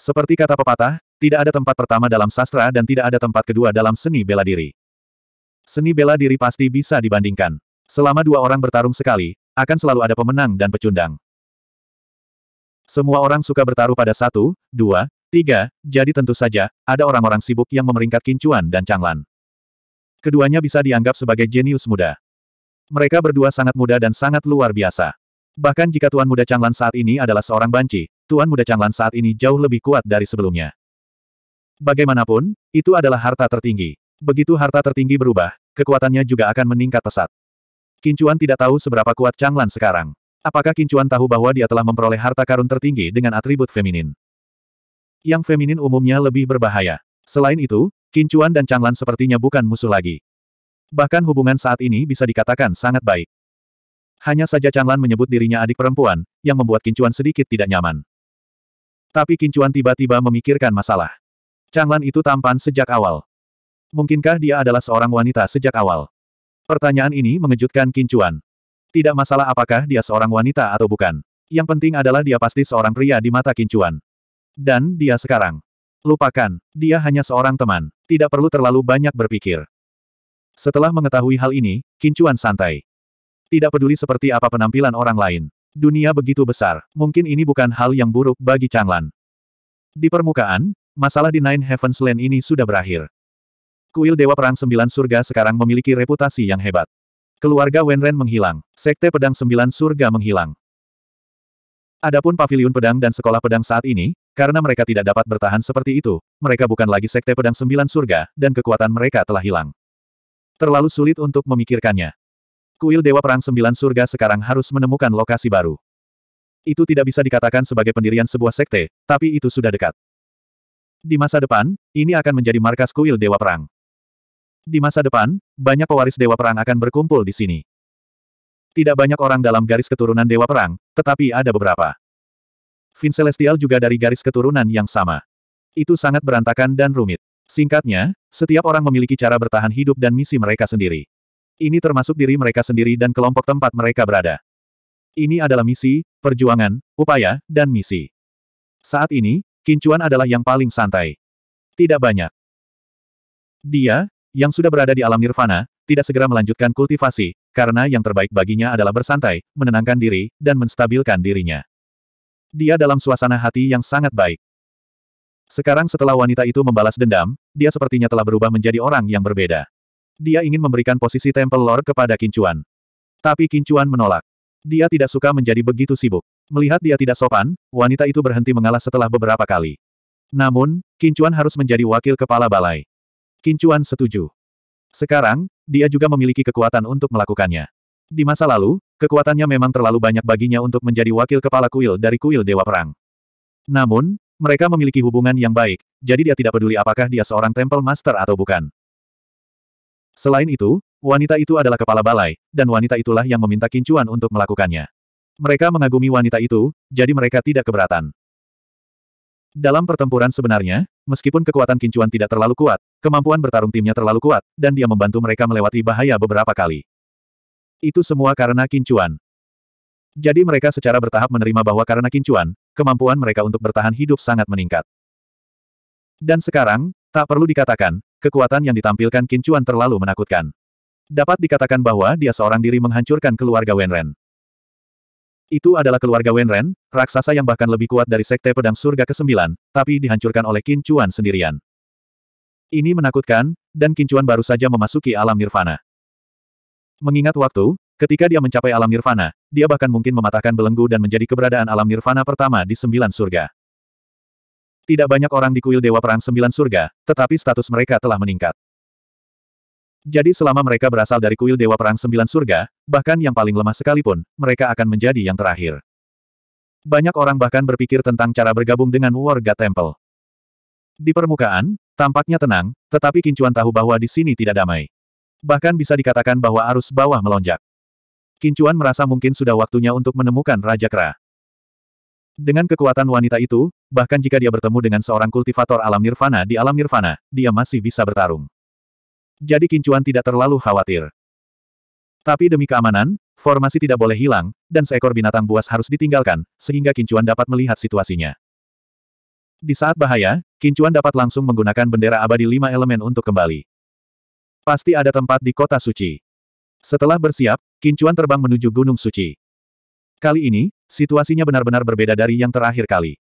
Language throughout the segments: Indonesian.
Seperti kata pepatah, tidak ada tempat pertama dalam sastra dan tidak ada tempat kedua dalam seni bela diri. Seni bela diri pasti bisa dibandingkan. Selama dua orang bertarung sekali, akan selalu ada pemenang dan pecundang. Semua orang suka bertaruh pada satu, dua, tiga, jadi tentu saja, ada orang-orang sibuk yang memeringkat kincuan dan canglan. Keduanya bisa dianggap sebagai jenius muda. Mereka berdua sangat muda dan sangat luar biasa. Bahkan jika Tuan Muda Canglan saat ini adalah seorang banci, Tuan Muda Changlan saat ini jauh lebih kuat dari sebelumnya. Bagaimanapun, itu adalah harta tertinggi. Begitu harta tertinggi berubah, kekuatannya juga akan meningkat pesat. Kincuan tidak tahu seberapa kuat Changlan sekarang. Apakah Kincuan tahu bahwa dia telah memperoleh harta karun tertinggi dengan atribut feminin? Yang feminin umumnya lebih berbahaya. Selain itu, Kincuan dan Changlan sepertinya bukan musuh lagi. Bahkan hubungan saat ini bisa dikatakan sangat baik. Hanya saja Changlan menyebut dirinya adik perempuan, yang membuat Kincuan sedikit tidak nyaman. Tapi Kincuan tiba-tiba memikirkan masalah. Changlan itu tampan sejak awal. Mungkinkah dia adalah seorang wanita sejak awal? Pertanyaan ini mengejutkan Kincuan. Tidak masalah apakah dia seorang wanita atau bukan. Yang penting adalah dia pasti seorang pria di mata Kincuan. Dan dia sekarang. Lupakan, dia hanya seorang teman. Tidak perlu terlalu banyak berpikir. Setelah mengetahui hal ini, Kincuan santai. Tidak peduli seperti apa penampilan orang lain. Dunia begitu besar, mungkin ini bukan hal yang buruk bagi Changlan. Di permukaan, masalah di Nine Heavens Land ini sudah berakhir. Kuil Dewa Perang Sembilan Surga sekarang memiliki reputasi yang hebat. Keluarga Wenren menghilang, Sekte Pedang Sembilan Surga menghilang. Adapun Paviliun Pedang dan Sekolah Pedang saat ini, karena mereka tidak dapat bertahan seperti itu, mereka bukan lagi Sekte Pedang Sembilan Surga, dan kekuatan mereka telah hilang. Terlalu sulit untuk memikirkannya. Kuil Dewa Perang Sembilan Surga sekarang harus menemukan lokasi baru. Itu tidak bisa dikatakan sebagai pendirian sebuah sekte, tapi itu sudah dekat. Di masa depan, ini akan menjadi markas kuil Dewa Perang. Di masa depan, banyak pewaris Dewa Perang akan berkumpul di sini. Tidak banyak orang dalam garis keturunan Dewa Perang, tetapi ada beberapa. Vin Celestial juga dari garis keturunan yang sama. Itu sangat berantakan dan rumit. Singkatnya, setiap orang memiliki cara bertahan hidup dan misi mereka sendiri. Ini termasuk diri mereka sendiri dan kelompok tempat mereka berada. Ini adalah misi, perjuangan, upaya, dan misi. Saat ini, Kincuan adalah yang paling santai. Tidak banyak. Dia, yang sudah berada di alam nirvana, tidak segera melanjutkan kultivasi, karena yang terbaik baginya adalah bersantai, menenangkan diri, dan menstabilkan dirinya. Dia dalam suasana hati yang sangat baik. Sekarang setelah wanita itu membalas dendam, dia sepertinya telah berubah menjadi orang yang berbeda. Dia ingin memberikan posisi Temple Lord kepada Kincuan. Tapi Kincuan menolak. Dia tidak suka menjadi begitu sibuk. Melihat dia tidak sopan, wanita itu berhenti mengalah setelah beberapa kali. Namun, Kincuan harus menjadi wakil kepala balai. Kincuan setuju. Sekarang, dia juga memiliki kekuatan untuk melakukannya. Di masa lalu, kekuatannya memang terlalu banyak baginya untuk menjadi wakil kepala kuil dari kuil Dewa Perang. Namun, mereka memiliki hubungan yang baik, jadi dia tidak peduli apakah dia seorang Temple Master atau bukan. Selain itu, wanita itu adalah kepala balai, dan wanita itulah yang meminta kincuan untuk melakukannya. Mereka mengagumi wanita itu, jadi mereka tidak keberatan. Dalam pertempuran sebenarnya, meskipun kekuatan Kincuan tidak terlalu kuat, kemampuan bertarung timnya terlalu kuat, dan dia membantu mereka melewati bahaya beberapa kali. Itu semua karena Kincuan. Jadi mereka secara bertahap menerima bahwa karena Kincuan, kemampuan mereka untuk bertahan hidup sangat meningkat. Dan sekarang, Tak perlu dikatakan, kekuatan yang ditampilkan Kincuan terlalu menakutkan. Dapat dikatakan bahwa dia seorang diri menghancurkan keluarga Wenren. Itu adalah keluarga Wenren, raksasa yang bahkan lebih kuat dari Sekte Pedang Surga ke-9, tapi dihancurkan oleh Kincuan sendirian. Ini menakutkan, dan Kincuan baru saja memasuki alam nirvana. Mengingat waktu, ketika dia mencapai alam nirvana, dia bahkan mungkin mematahkan belenggu dan menjadi keberadaan alam nirvana pertama di sembilan surga. Tidak banyak orang di kuil Dewa Perang Sembilan Surga, tetapi status mereka telah meningkat. Jadi selama mereka berasal dari kuil Dewa Perang Sembilan Surga, bahkan yang paling lemah sekalipun, mereka akan menjadi yang terakhir. Banyak orang bahkan berpikir tentang cara bergabung dengan warga God Temple. Di permukaan, tampaknya tenang, tetapi Kincuan tahu bahwa di sini tidak damai. Bahkan bisa dikatakan bahwa arus bawah melonjak. Kincuan merasa mungkin sudah waktunya untuk menemukan Raja Kera. Dengan kekuatan wanita itu, bahkan jika dia bertemu dengan seorang kultivator alam nirvana di alam nirvana, dia masih bisa bertarung. Jadi Kincuan tidak terlalu khawatir. Tapi demi keamanan, formasi tidak boleh hilang, dan seekor binatang buas harus ditinggalkan, sehingga Kincuan dapat melihat situasinya. Di saat bahaya, Kincuan dapat langsung menggunakan bendera abadi lima elemen untuk kembali. Pasti ada tempat di kota suci. Setelah bersiap, Kincuan terbang menuju Gunung Suci. Kali ini, Situasinya benar-benar berbeda dari yang terakhir kali.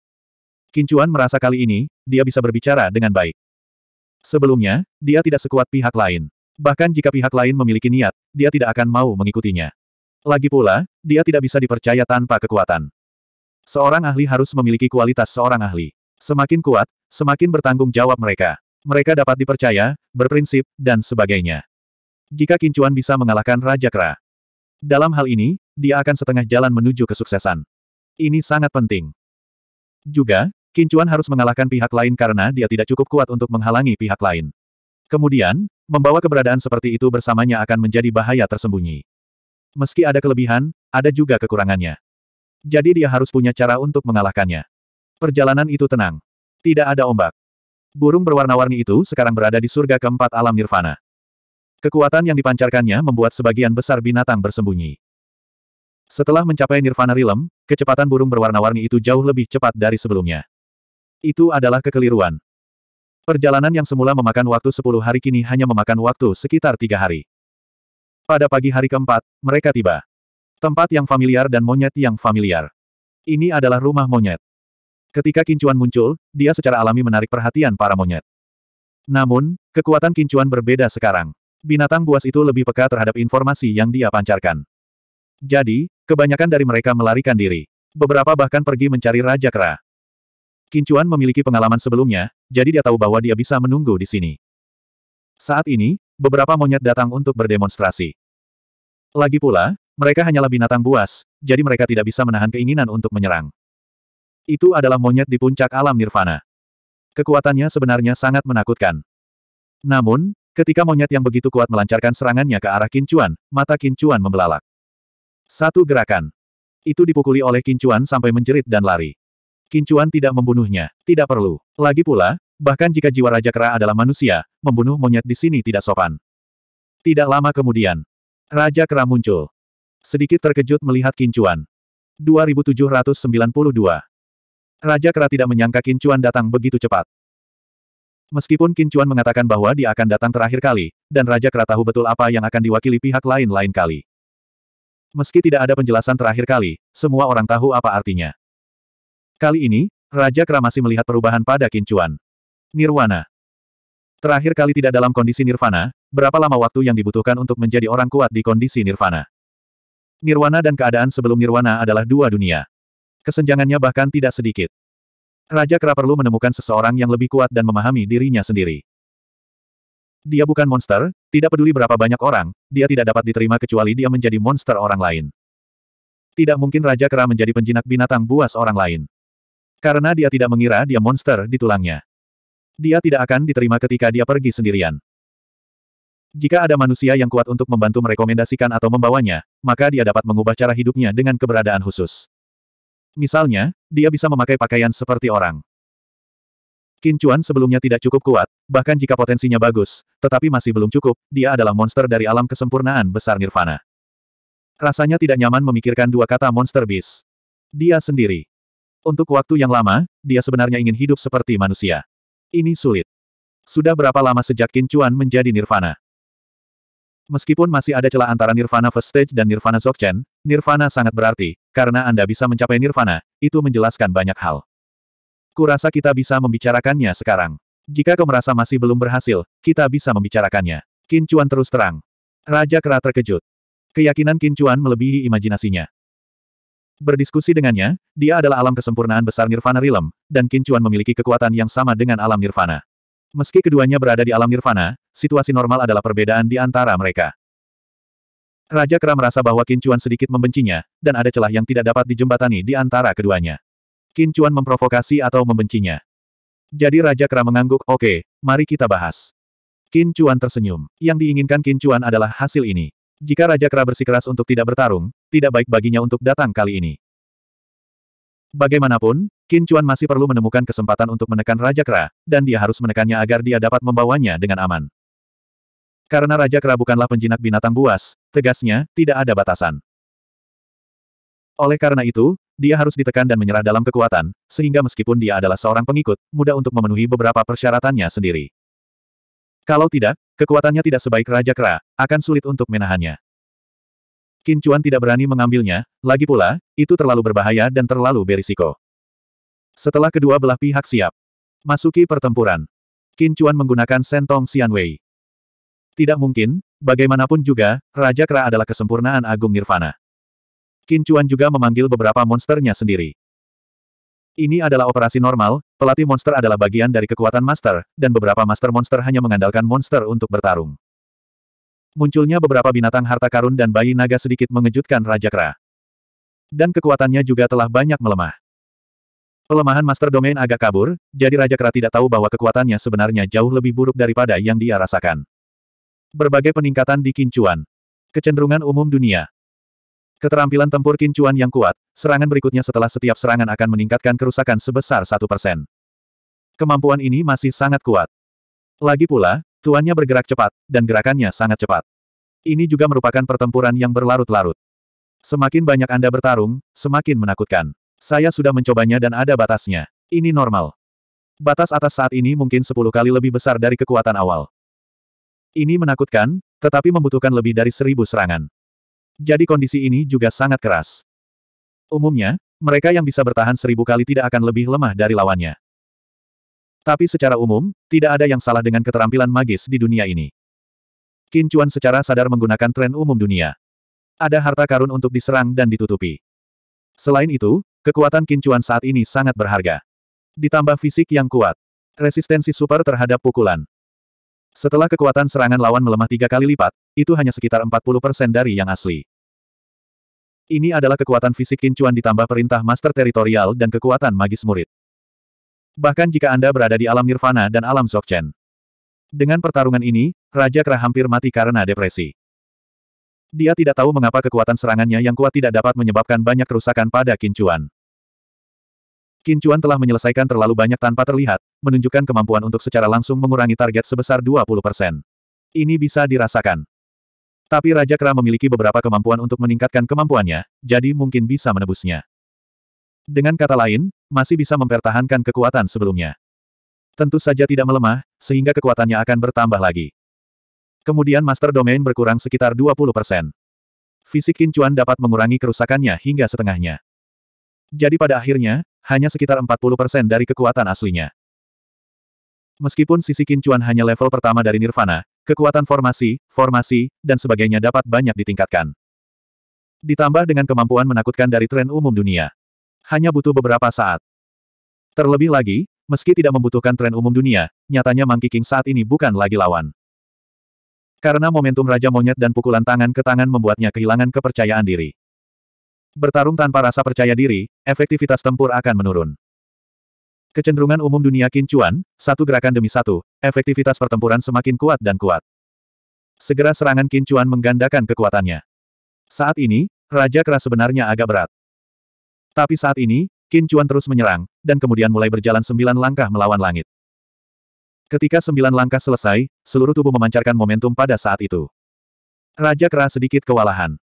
Kincuan merasa kali ini, dia bisa berbicara dengan baik. Sebelumnya, dia tidak sekuat pihak lain. Bahkan jika pihak lain memiliki niat, dia tidak akan mau mengikutinya. Lagi pula, dia tidak bisa dipercaya tanpa kekuatan. Seorang ahli harus memiliki kualitas seorang ahli. Semakin kuat, semakin bertanggung jawab mereka. Mereka dapat dipercaya, berprinsip, dan sebagainya. Jika Kincuan bisa mengalahkan Raja Kera. Dalam hal ini, dia akan setengah jalan menuju kesuksesan. Ini sangat penting. Juga, Kincuan harus mengalahkan pihak lain karena dia tidak cukup kuat untuk menghalangi pihak lain. Kemudian, membawa keberadaan seperti itu bersamanya akan menjadi bahaya tersembunyi. Meski ada kelebihan, ada juga kekurangannya. Jadi dia harus punya cara untuk mengalahkannya. Perjalanan itu tenang. Tidak ada ombak. Burung berwarna-warni itu sekarang berada di surga keempat alam nirvana. Kekuatan yang dipancarkannya membuat sebagian besar binatang bersembunyi. Setelah mencapai Nirvana Realm, kecepatan burung berwarna-warni itu jauh lebih cepat dari sebelumnya. Itu adalah kekeliruan. Perjalanan yang semula memakan waktu 10 hari kini hanya memakan waktu sekitar tiga hari. Pada pagi hari keempat, mereka tiba. Tempat yang familiar dan monyet yang familiar. Ini adalah rumah monyet. Ketika kincuan muncul, dia secara alami menarik perhatian para monyet. Namun, kekuatan kincuan berbeda sekarang binatang buas itu lebih peka terhadap informasi yang dia pancarkan. Jadi, kebanyakan dari mereka melarikan diri. Beberapa bahkan pergi mencari Raja Kera. Kincuan memiliki pengalaman sebelumnya, jadi dia tahu bahwa dia bisa menunggu di sini. Saat ini, beberapa monyet datang untuk berdemonstrasi. Lagi pula, mereka hanyalah binatang buas, jadi mereka tidak bisa menahan keinginan untuk menyerang. Itu adalah monyet di puncak alam nirvana. Kekuatannya sebenarnya sangat menakutkan. Namun, Ketika monyet yang begitu kuat melancarkan serangannya ke arah Kincuan, mata Kincuan membelalak. Satu gerakan. Itu dipukuli oleh Kincuan sampai menjerit dan lari. Kincuan tidak membunuhnya, tidak perlu. Lagi pula, bahkan jika jiwa Raja Kera adalah manusia, membunuh monyet di sini tidak sopan. Tidak lama kemudian, Raja Kera muncul. Sedikit terkejut melihat Kincuan. 2792 Raja Kera tidak menyangka Kincuan datang begitu cepat. Meskipun Qin mengatakan bahwa dia akan datang terakhir kali, dan Raja Kera tahu betul apa yang akan diwakili pihak lain lain kali. Meski tidak ada penjelasan terakhir kali, semua orang tahu apa artinya. Kali ini, Raja Kera masih melihat perubahan pada Qin Nirwana. Terakhir kali tidak dalam kondisi nirvana, berapa lama waktu yang dibutuhkan untuk menjadi orang kuat di kondisi nirvana? Nirwana dan keadaan sebelum nirwana adalah dua dunia. Kesenjangannya bahkan tidak sedikit. Raja Kera perlu menemukan seseorang yang lebih kuat dan memahami dirinya sendiri. Dia bukan monster, tidak peduli berapa banyak orang, dia tidak dapat diterima kecuali dia menjadi monster orang lain. Tidak mungkin Raja Kera menjadi penjinak binatang buas orang lain. Karena dia tidak mengira dia monster di tulangnya. Dia tidak akan diterima ketika dia pergi sendirian. Jika ada manusia yang kuat untuk membantu merekomendasikan atau membawanya, maka dia dapat mengubah cara hidupnya dengan keberadaan khusus. Misalnya, dia bisa memakai pakaian seperti orang. Kincuan sebelumnya tidak cukup kuat, bahkan jika potensinya bagus, tetapi masih belum cukup, dia adalah monster dari alam kesempurnaan besar Nirvana. Rasanya tidak nyaman memikirkan dua kata monster bis. Dia sendiri. Untuk waktu yang lama, dia sebenarnya ingin hidup seperti manusia. Ini sulit. Sudah berapa lama sejak Kincuan menjadi Nirvana? Meskipun masih ada celah antara Nirvana First Stage dan Nirvana Dzogchen, Nirvana sangat berarti, karena Anda bisa mencapai nirvana, itu menjelaskan banyak hal. Kurasa kita bisa membicarakannya sekarang. Jika kau merasa masih belum berhasil, kita bisa membicarakannya. Kincuan terus terang. Raja Kera terkejut. Keyakinan Kincuan melebihi imajinasinya. Berdiskusi dengannya, dia adalah alam kesempurnaan besar Nirvana rilem, dan Kincuan memiliki kekuatan yang sama dengan alam Nirvana. Meski keduanya berada di alam Nirvana, situasi normal adalah perbedaan di antara mereka. Raja Kera merasa bahwa Kincuan sedikit membencinya, dan ada celah yang tidak dapat dijembatani di antara keduanya. Kincuan memprovokasi atau membencinya. Jadi Raja Kera mengangguk, oke, okay, mari kita bahas. Kincuan tersenyum. Yang diinginkan Kincuan adalah hasil ini. Jika Raja Kera bersikeras untuk tidak bertarung, tidak baik baginya untuk datang kali ini. Bagaimanapun, Kincuan masih perlu menemukan kesempatan untuk menekan Raja Kera, dan dia harus menekannya agar dia dapat membawanya dengan aman. Karena Raja Kera bukanlah penjinak binatang buas, tegasnya, tidak ada batasan. Oleh karena itu, dia harus ditekan dan menyerah dalam kekuatan, sehingga meskipun dia adalah seorang pengikut, mudah untuk memenuhi beberapa persyaratannya sendiri. Kalau tidak, kekuatannya tidak sebaik Raja Kera, akan sulit untuk menahannya. Qin Chuan tidak berani mengambilnya, lagi pula, itu terlalu berbahaya dan terlalu berisiko. Setelah kedua belah pihak siap, masuki pertempuran. Qin Chuan menggunakan Sentong Xianwei. Tidak mungkin, bagaimanapun juga, Raja Kera adalah kesempurnaan agung Nirvana. Kincuan juga memanggil beberapa monsternya sendiri. Ini adalah operasi normal, pelatih monster adalah bagian dari kekuatan master, dan beberapa master monster hanya mengandalkan monster untuk bertarung. Munculnya beberapa binatang harta karun dan bayi naga sedikit mengejutkan Raja Kera. Dan kekuatannya juga telah banyak melemah. Pelemahan Master Domain agak kabur, jadi Raja Kera tidak tahu bahwa kekuatannya sebenarnya jauh lebih buruk daripada yang dia rasakan berbagai peningkatan di kincuan. Kecenderungan umum dunia. Keterampilan tempur kincuan yang kuat, serangan berikutnya setelah setiap serangan akan meningkatkan kerusakan sebesar 1%. Kemampuan ini masih sangat kuat. Lagi pula, tuannya bergerak cepat, dan gerakannya sangat cepat. Ini juga merupakan pertempuran yang berlarut-larut. Semakin banyak Anda bertarung, semakin menakutkan. Saya sudah mencobanya dan ada batasnya. Ini normal. Batas atas saat ini mungkin 10 kali lebih besar dari kekuatan awal. Ini menakutkan, tetapi membutuhkan lebih dari seribu serangan. Jadi kondisi ini juga sangat keras. Umumnya, mereka yang bisa bertahan seribu kali tidak akan lebih lemah dari lawannya. Tapi secara umum, tidak ada yang salah dengan keterampilan magis di dunia ini. Qin Chuan secara sadar menggunakan tren umum dunia. Ada harta karun untuk diserang dan ditutupi. Selain itu, kekuatan Qin Chuan saat ini sangat berharga. Ditambah fisik yang kuat. Resistensi super terhadap pukulan. Setelah kekuatan serangan lawan melemah tiga kali lipat, itu hanya sekitar 40% dari yang asli. Ini adalah kekuatan fisik kincuan ditambah perintah master teritorial dan kekuatan magis murid. Bahkan jika Anda berada di alam nirvana dan alam Dzogchen. Dengan pertarungan ini, Raja Kerah hampir mati karena depresi. Dia tidak tahu mengapa kekuatan serangannya yang kuat tidak dapat menyebabkan banyak kerusakan pada kincuan. Qin Chuan telah menyelesaikan terlalu banyak tanpa terlihat, menunjukkan kemampuan untuk secara langsung mengurangi target sebesar 20%. Ini bisa dirasakan. Tapi Raja Kera memiliki beberapa kemampuan untuk meningkatkan kemampuannya, jadi mungkin bisa menebusnya. Dengan kata lain, masih bisa mempertahankan kekuatan sebelumnya. Tentu saja tidak melemah, sehingga kekuatannya akan bertambah lagi. Kemudian Master Domain berkurang sekitar 20%. Fisik Qin Chuan dapat mengurangi kerusakannya hingga setengahnya. Jadi pada akhirnya, hanya sekitar 40% dari kekuatan aslinya. Meskipun sisi kincuan hanya level pertama dari Nirvana, kekuatan formasi, formasi, dan sebagainya dapat banyak ditingkatkan. Ditambah dengan kemampuan menakutkan dari tren umum dunia. Hanya butuh beberapa saat. Terlebih lagi, meski tidak membutuhkan tren umum dunia, nyatanya Monkey King saat ini bukan lagi lawan. Karena momentum Raja Monyet dan pukulan tangan ke tangan membuatnya kehilangan kepercayaan diri. Bertarung tanpa rasa percaya diri, efektivitas tempur akan menurun. Kecenderungan umum dunia kincuan, satu gerakan demi satu, efektivitas pertempuran semakin kuat dan kuat. Segera serangan kincuan menggandakan kekuatannya. Saat ini, Raja Kera sebenarnya agak berat. Tapi saat ini, kincuan terus menyerang, dan kemudian mulai berjalan sembilan langkah melawan langit. Ketika sembilan langkah selesai, seluruh tubuh memancarkan momentum pada saat itu. Raja Kera sedikit kewalahan.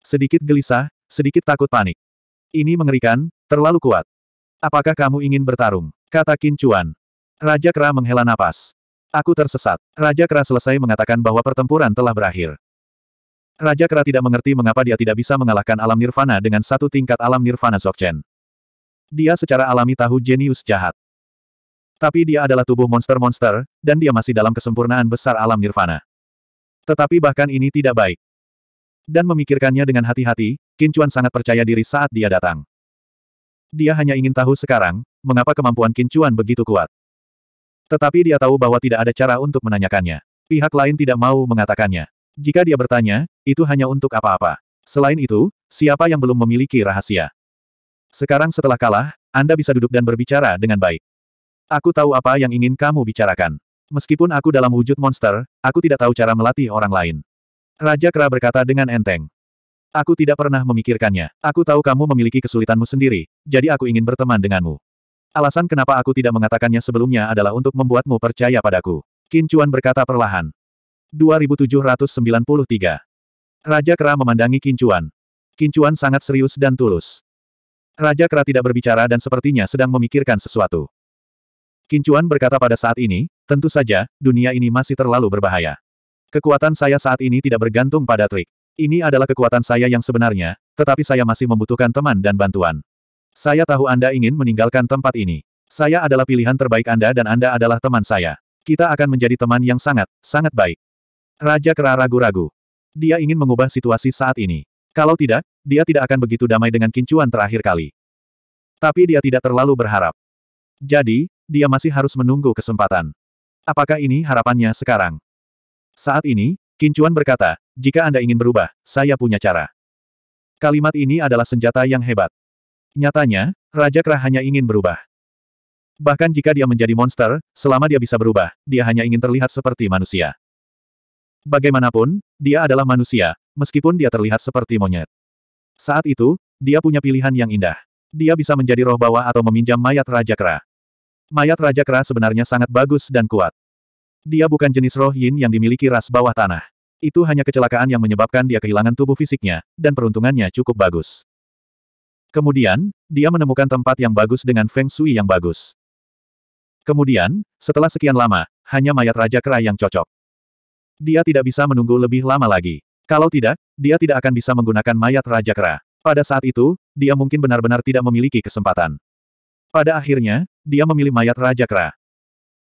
Sedikit gelisah, sedikit takut panik. Ini mengerikan, terlalu kuat. Apakah kamu ingin bertarung? Kata Qin Chuan. Raja Kera menghela napas. Aku tersesat. Raja Kera selesai mengatakan bahwa pertempuran telah berakhir. Raja Kera tidak mengerti mengapa dia tidak bisa mengalahkan alam nirvana dengan satu tingkat alam nirvana Dzogchen. Dia secara alami tahu jenius jahat. Tapi dia adalah tubuh monster-monster, dan dia masih dalam kesempurnaan besar alam nirvana. Tetapi bahkan ini tidak baik. Dan memikirkannya dengan hati-hati, Kincuan sangat percaya diri saat dia datang. Dia hanya ingin tahu sekarang, mengapa kemampuan Kincuan begitu kuat. Tetapi dia tahu bahwa tidak ada cara untuk menanyakannya. Pihak lain tidak mau mengatakannya. Jika dia bertanya, itu hanya untuk apa-apa. Selain itu, siapa yang belum memiliki rahasia? Sekarang setelah kalah, Anda bisa duduk dan berbicara dengan baik. Aku tahu apa yang ingin kamu bicarakan. Meskipun aku dalam wujud monster, aku tidak tahu cara melatih orang lain. Raja Kera berkata dengan enteng. Aku tidak pernah memikirkannya. Aku tahu kamu memiliki kesulitanmu sendiri, jadi aku ingin berteman denganmu. Alasan kenapa aku tidak mengatakannya sebelumnya adalah untuk membuatmu percaya padaku. Qin Chuan berkata perlahan. 2793. Raja Kera memandangi Qin Chuan. Qin Chuan sangat serius dan tulus. Raja Kera tidak berbicara dan sepertinya sedang memikirkan sesuatu. Qin Chuan berkata pada saat ini, tentu saja, dunia ini masih terlalu berbahaya. Kekuatan saya saat ini tidak bergantung pada trik. Ini adalah kekuatan saya yang sebenarnya, tetapi saya masih membutuhkan teman dan bantuan. Saya tahu Anda ingin meninggalkan tempat ini. Saya adalah pilihan terbaik Anda dan Anda adalah teman saya. Kita akan menjadi teman yang sangat, sangat baik. Raja Kera ragu-ragu. Dia ingin mengubah situasi saat ini. Kalau tidak, dia tidak akan begitu damai dengan kincuan terakhir kali. Tapi dia tidak terlalu berharap. Jadi, dia masih harus menunggu kesempatan. Apakah ini harapannya sekarang? Saat ini, Kincuan berkata, jika Anda ingin berubah, saya punya cara. Kalimat ini adalah senjata yang hebat. Nyatanya, Raja Kera hanya ingin berubah. Bahkan jika dia menjadi monster, selama dia bisa berubah, dia hanya ingin terlihat seperti manusia. Bagaimanapun, dia adalah manusia, meskipun dia terlihat seperti monyet. Saat itu, dia punya pilihan yang indah. Dia bisa menjadi roh bawah atau meminjam mayat Raja Kera. Mayat Raja Kera sebenarnya sangat bagus dan kuat. Dia bukan jenis roh yin yang dimiliki ras bawah tanah. Itu hanya kecelakaan yang menyebabkan dia kehilangan tubuh fisiknya, dan peruntungannya cukup bagus. Kemudian, dia menemukan tempat yang bagus dengan feng shui yang bagus. Kemudian, setelah sekian lama, hanya mayat Raja Kera yang cocok. Dia tidak bisa menunggu lebih lama lagi. Kalau tidak, dia tidak akan bisa menggunakan mayat Raja Kera. Pada saat itu, dia mungkin benar-benar tidak memiliki kesempatan. Pada akhirnya, dia memilih mayat Raja Kera.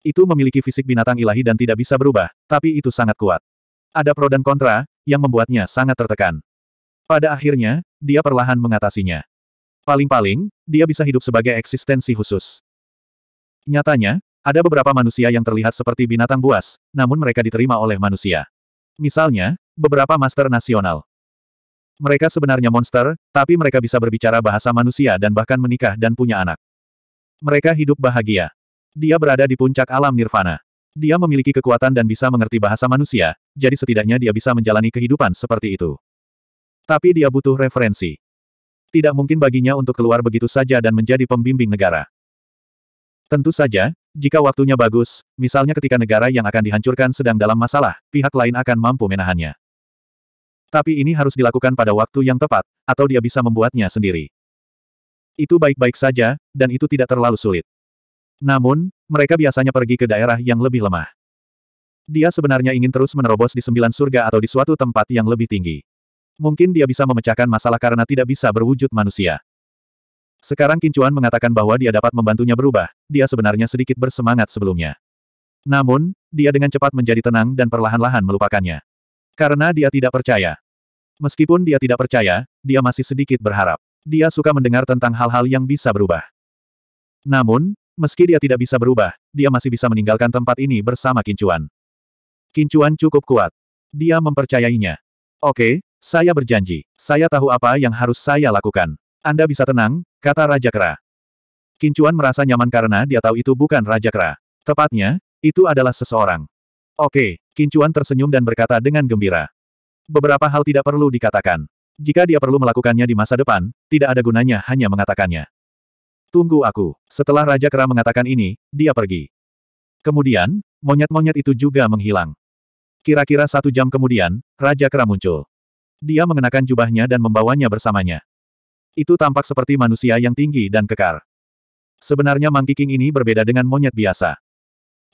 Itu memiliki fisik binatang ilahi dan tidak bisa berubah, tapi itu sangat kuat. Ada pro dan kontra, yang membuatnya sangat tertekan. Pada akhirnya, dia perlahan mengatasinya. Paling-paling, dia bisa hidup sebagai eksistensi khusus. Nyatanya, ada beberapa manusia yang terlihat seperti binatang buas, namun mereka diterima oleh manusia. Misalnya, beberapa master nasional. Mereka sebenarnya monster, tapi mereka bisa berbicara bahasa manusia dan bahkan menikah dan punya anak. Mereka hidup bahagia. Dia berada di puncak alam nirvana. Dia memiliki kekuatan dan bisa mengerti bahasa manusia, jadi setidaknya dia bisa menjalani kehidupan seperti itu. Tapi dia butuh referensi. Tidak mungkin baginya untuk keluar begitu saja dan menjadi pembimbing negara. Tentu saja, jika waktunya bagus, misalnya ketika negara yang akan dihancurkan sedang dalam masalah, pihak lain akan mampu menahannya. Tapi ini harus dilakukan pada waktu yang tepat, atau dia bisa membuatnya sendiri. Itu baik-baik saja, dan itu tidak terlalu sulit. Namun, mereka biasanya pergi ke daerah yang lebih lemah. Dia sebenarnya ingin terus menerobos di sembilan surga atau di suatu tempat yang lebih tinggi. Mungkin dia bisa memecahkan masalah karena tidak bisa berwujud manusia. Sekarang Kincuan mengatakan bahwa dia dapat membantunya berubah, dia sebenarnya sedikit bersemangat sebelumnya. Namun, dia dengan cepat menjadi tenang dan perlahan-lahan melupakannya. Karena dia tidak percaya. Meskipun dia tidak percaya, dia masih sedikit berharap. Dia suka mendengar tentang hal-hal yang bisa berubah. Namun, Meski dia tidak bisa berubah, dia masih bisa meninggalkan tempat ini bersama Kincuan. Kincuan cukup kuat. Dia mempercayainya. Oke, saya berjanji. Saya tahu apa yang harus saya lakukan. Anda bisa tenang, kata Raja Kera. Kincuan merasa nyaman karena dia tahu itu bukan Raja Kera. Tepatnya, itu adalah seseorang. Oke, Kincuan tersenyum dan berkata dengan gembira. Beberapa hal tidak perlu dikatakan. Jika dia perlu melakukannya di masa depan, tidak ada gunanya hanya mengatakannya. Tunggu aku. Setelah Raja Kera mengatakan ini, dia pergi. Kemudian, monyet-monyet itu juga menghilang. Kira-kira satu jam kemudian, Raja Kera muncul. Dia mengenakan jubahnya dan membawanya bersamanya. Itu tampak seperti manusia yang tinggi dan kekar. Sebenarnya Monkey King ini berbeda dengan monyet biasa.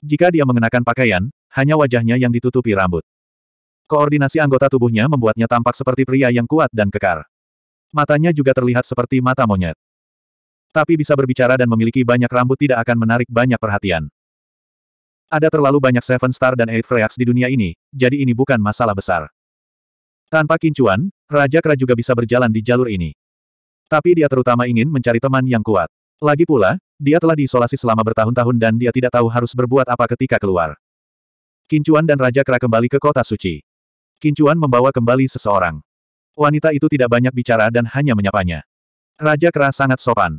Jika dia mengenakan pakaian, hanya wajahnya yang ditutupi rambut. Koordinasi anggota tubuhnya membuatnya tampak seperti pria yang kuat dan kekar. Matanya juga terlihat seperti mata monyet. Tapi bisa berbicara dan memiliki banyak rambut tidak akan menarik banyak perhatian. Ada terlalu banyak Seven Star dan Eight Freaks di dunia ini, jadi ini bukan masalah besar. Tanpa kincuan, Raja Kera juga bisa berjalan di jalur ini. Tapi dia terutama ingin mencari teman yang kuat. Lagi pula, dia telah diisolasi selama bertahun-tahun dan dia tidak tahu harus berbuat apa ketika keluar. Kincuan dan Raja Kera kembali ke kota suci. Kincuan membawa kembali seseorang. Wanita itu tidak banyak bicara dan hanya menyapanya. Raja Kera sangat sopan.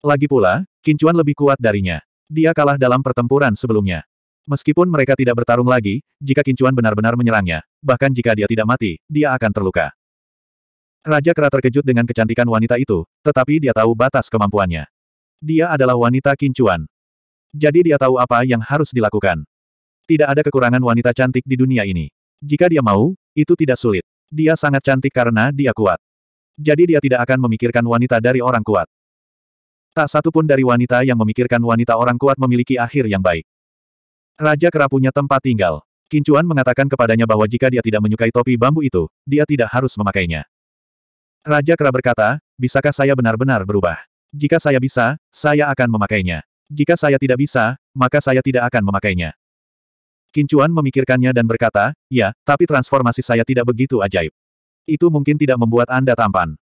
Lagi pula, Kincuan lebih kuat darinya. Dia kalah dalam pertempuran sebelumnya. Meskipun mereka tidak bertarung lagi, jika Kincuan benar-benar menyerangnya, bahkan jika dia tidak mati, dia akan terluka. Raja Kera terkejut dengan kecantikan wanita itu, tetapi dia tahu batas kemampuannya. Dia adalah wanita kincuan. Jadi dia tahu apa yang harus dilakukan. Tidak ada kekurangan wanita cantik di dunia ini. Jika dia mau, itu tidak sulit. Dia sangat cantik karena dia kuat. Jadi dia tidak akan memikirkan wanita dari orang kuat. Tak satu pun dari wanita yang memikirkan wanita orang kuat memiliki akhir yang baik. Raja kerapunya tempat tinggal. Kincuan mengatakan kepadanya bahwa jika dia tidak menyukai topi bambu itu, dia tidak harus memakainya. Raja kera berkata, bisakah saya benar-benar berubah? Jika saya bisa, saya akan memakainya. Jika saya tidak bisa, maka saya tidak akan memakainya. Kincuan memikirkannya dan berkata, ya, tapi transformasi saya tidak begitu ajaib. Itu mungkin tidak membuat Anda tampan.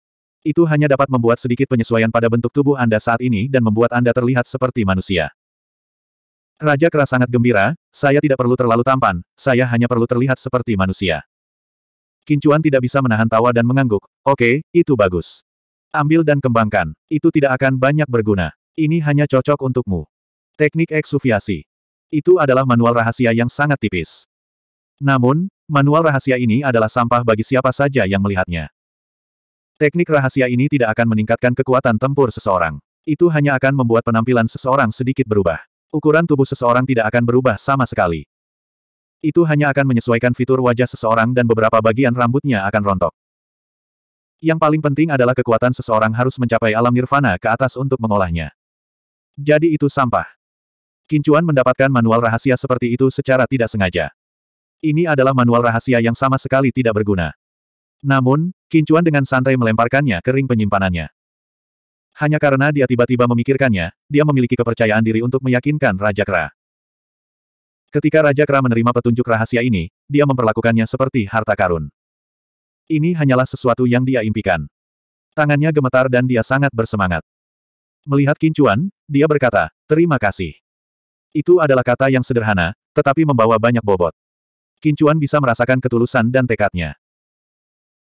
Itu hanya dapat membuat sedikit penyesuaian pada bentuk tubuh Anda saat ini dan membuat Anda terlihat seperti manusia. Raja keras sangat gembira, saya tidak perlu terlalu tampan, saya hanya perlu terlihat seperti manusia. Kincuan tidak bisa menahan tawa dan mengangguk, oke, okay, itu bagus. Ambil dan kembangkan, itu tidak akan banyak berguna. Ini hanya cocok untukmu. Teknik eksuviasi. Itu adalah manual rahasia yang sangat tipis. Namun, manual rahasia ini adalah sampah bagi siapa saja yang melihatnya. Teknik rahasia ini tidak akan meningkatkan kekuatan tempur seseorang. Itu hanya akan membuat penampilan seseorang sedikit berubah. Ukuran tubuh seseorang tidak akan berubah sama sekali. Itu hanya akan menyesuaikan fitur wajah seseorang dan beberapa bagian rambutnya akan rontok. Yang paling penting adalah kekuatan seseorang harus mencapai alam nirvana ke atas untuk mengolahnya. Jadi itu sampah. Kincuan mendapatkan manual rahasia seperti itu secara tidak sengaja. Ini adalah manual rahasia yang sama sekali tidak berguna. Namun, Kincuan dengan santai melemparkannya ke ring penyimpanannya. Hanya karena dia tiba-tiba memikirkannya, dia memiliki kepercayaan diri untuk meyakinkan Raja Kera. Ketika Raja Kera menerima petunjuk rahasia ini, dia memperlakukannya seperti harta karun. Ini hanyalah sesuatu yang dia impikan. Tangannya gemetar dan dia sangat bersemangat. Melihat Kincuan, dia berkata, terima kasih. Itu adalah kata yang sederhana, tetapi membawa banyak bobot. Kincuan bisa merasakan ketulusan dan tekadnya.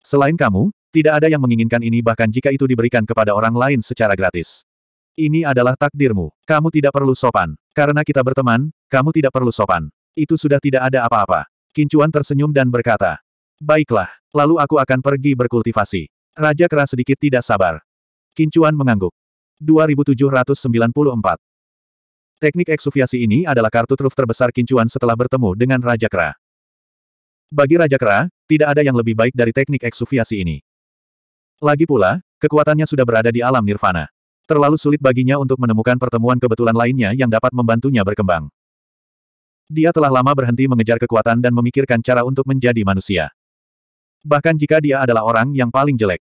Selain kamu, tidak ada yang menginginkan ini bahkan jika itu diberikan kepada orang lain secara gratis. Ini adalah takdirmu. Kamu tidak perlu sopan. Karena kita berteman, kamu tidak perlu sopan. Itu sudah tidak ada apa-apa. Kincuan tersenyum dan berkata, Baiklah, lalu aku akan pergi berkultivasi. Raja keras sedikit tidak sabar. Kincuan mengangguk. 2794 Teknik eksuviasi ini adalah kartu truf terbesar Kincuan setelah bertemu dengan Raja Kera. Bagi Raja Kera, tidak ada yang lebih baik dari teknik eksuviasi ini. Lagi pula, kekuatannya sudah berada di alam nirvana. Terlalu sulit baginya untuk menemukan pertemuan kebetulan lainnya yang dapat membantunya berkembang. Dia telah lama berhenti mengejar kekuatan dan memikirkan cara untuk menjadi manusia. Bahkan jika dia adalah orang yang paling jelek.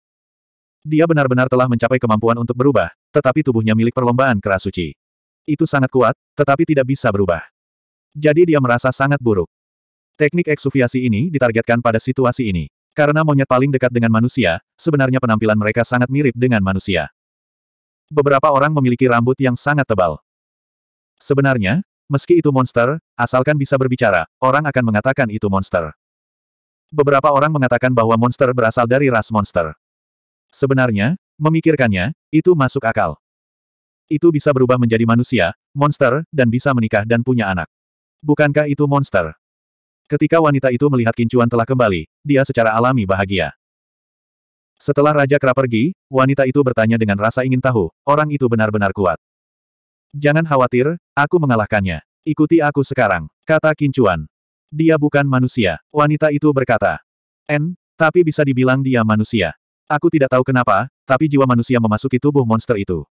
Dia benar-benar telah mencapai kemampuan untuk berubah, tetapi tubuhnya milik perlombaan kerasuci. Itu sangat kuat, tetapi tidak bisa berubah. Jadi dia merasa sangat buruk. Teknik eksuviasi ini ditargetkan pada situasi ini. Karena monyet paling dekat dengan manusia, sebenarnya penampilan mereka sangat mirip dengan manusia. Beberapa orang memiliki rambut yang sangat tebal. Sebenarnya, meski itu monster, asalkan bisa berbicara, orang akan mengatakan itu monster. Beberapa orang mengatakan bahwa monster berasal dari ras monster. Sebenarnya, memikirkannya, itu masuk akal. Itu bisa berubah menjadi manusia, monster, dan bisa menikah dan punya anak. Bukankah itu monster? Ketika wanita itu melihat kincuan telah kembali, dia secara alami bahagia. Setelah Raja Kera pergi, wanita itu bertanya dengan rasa ingin tahu, orang itu benar-benar kuat. Jangan khawatir, aku mengalahkannya. Ikuti aku sekarang, kata kincuan. Dia bukan manusia, wanita itu berkata. N, tapi bisa dibilang dia manusia. Aku tidak tahu kenapa, tapi jiwa manusia memasuki tubuh monster itu.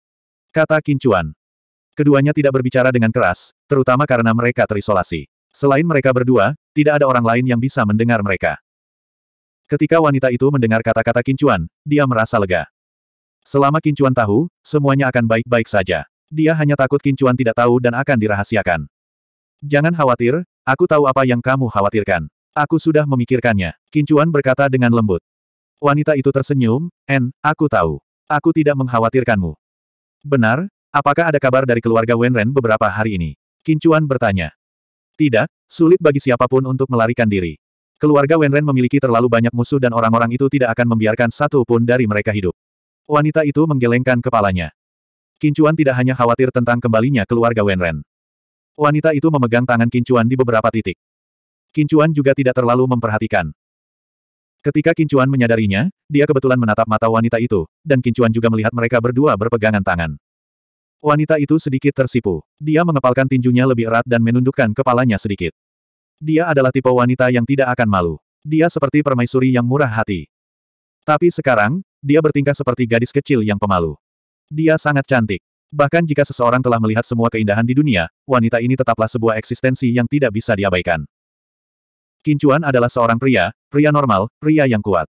Kata kincuan. Keduanya tidak berbicara dengan keras, terutama karena mereka terisolasi. Selain mereka berdua, tidak ada orang lain yang bisa mendengar mereka. Ketika wanita itu mendengar kata-kata Kincuan, dia merasa lega. Selama Kincuan tahu, semuanya akan baik-baik saja. Dia hanya takut Kincuan tidak tahu dan akan dirahasiakan. Jangan khawatir, aku tahu apa yang kamu khawatirkan. Aku sudah memikirkannya, Kincuan berkata dengan lembut. Wanita itu tersenyum, En, aku tahu. Aku tidak mengkhawatirkanmu. Benar, apakah ada kabar dari keluarga Wenren beberapa hari ini? Kincuan bertanya. Tidak, sulit bagi siapapun untuk melarikan diri. Keluarga Wenren memiliki terlalu banyak musuh dan orang-orang itu tidak akan membiarkan satu pun dari mereka hidup. Wanita itu menggelengkan kepalanya. Kincuan tidak hanya khawatir tentang kembalinya keluarga Wenren. Wanita itu memegang tangan Kincuan di beberapa titik. Kincuan juga tidak terlalu memperhatikan. Ketika Kincuan menyadarinya, dia kebetulan menatap mata wanita itu, dan Kincuan juga melihat mereka berdua berpegangan tangan. Wanita itu sedikit tersipu. Dia mengepalkan tinjunya lebih erat dan menundukkan kepalanya sedikit. Dia adalah tipe wanita yang tidak akan malu. Dia seperti permaisuri yang murah hati. Tapi sekarang, dia bertingkah seperti gadis kecil yang pemalu. Dia sangat cantik. Bahkan jika seseorang telah melihat semua keindahan di dunia, wanita ini tetaplah sebuah eksistensi yang tidak bisa diabaikan. Kincuan adalah seorang pria, pria normal, pria yang kuat.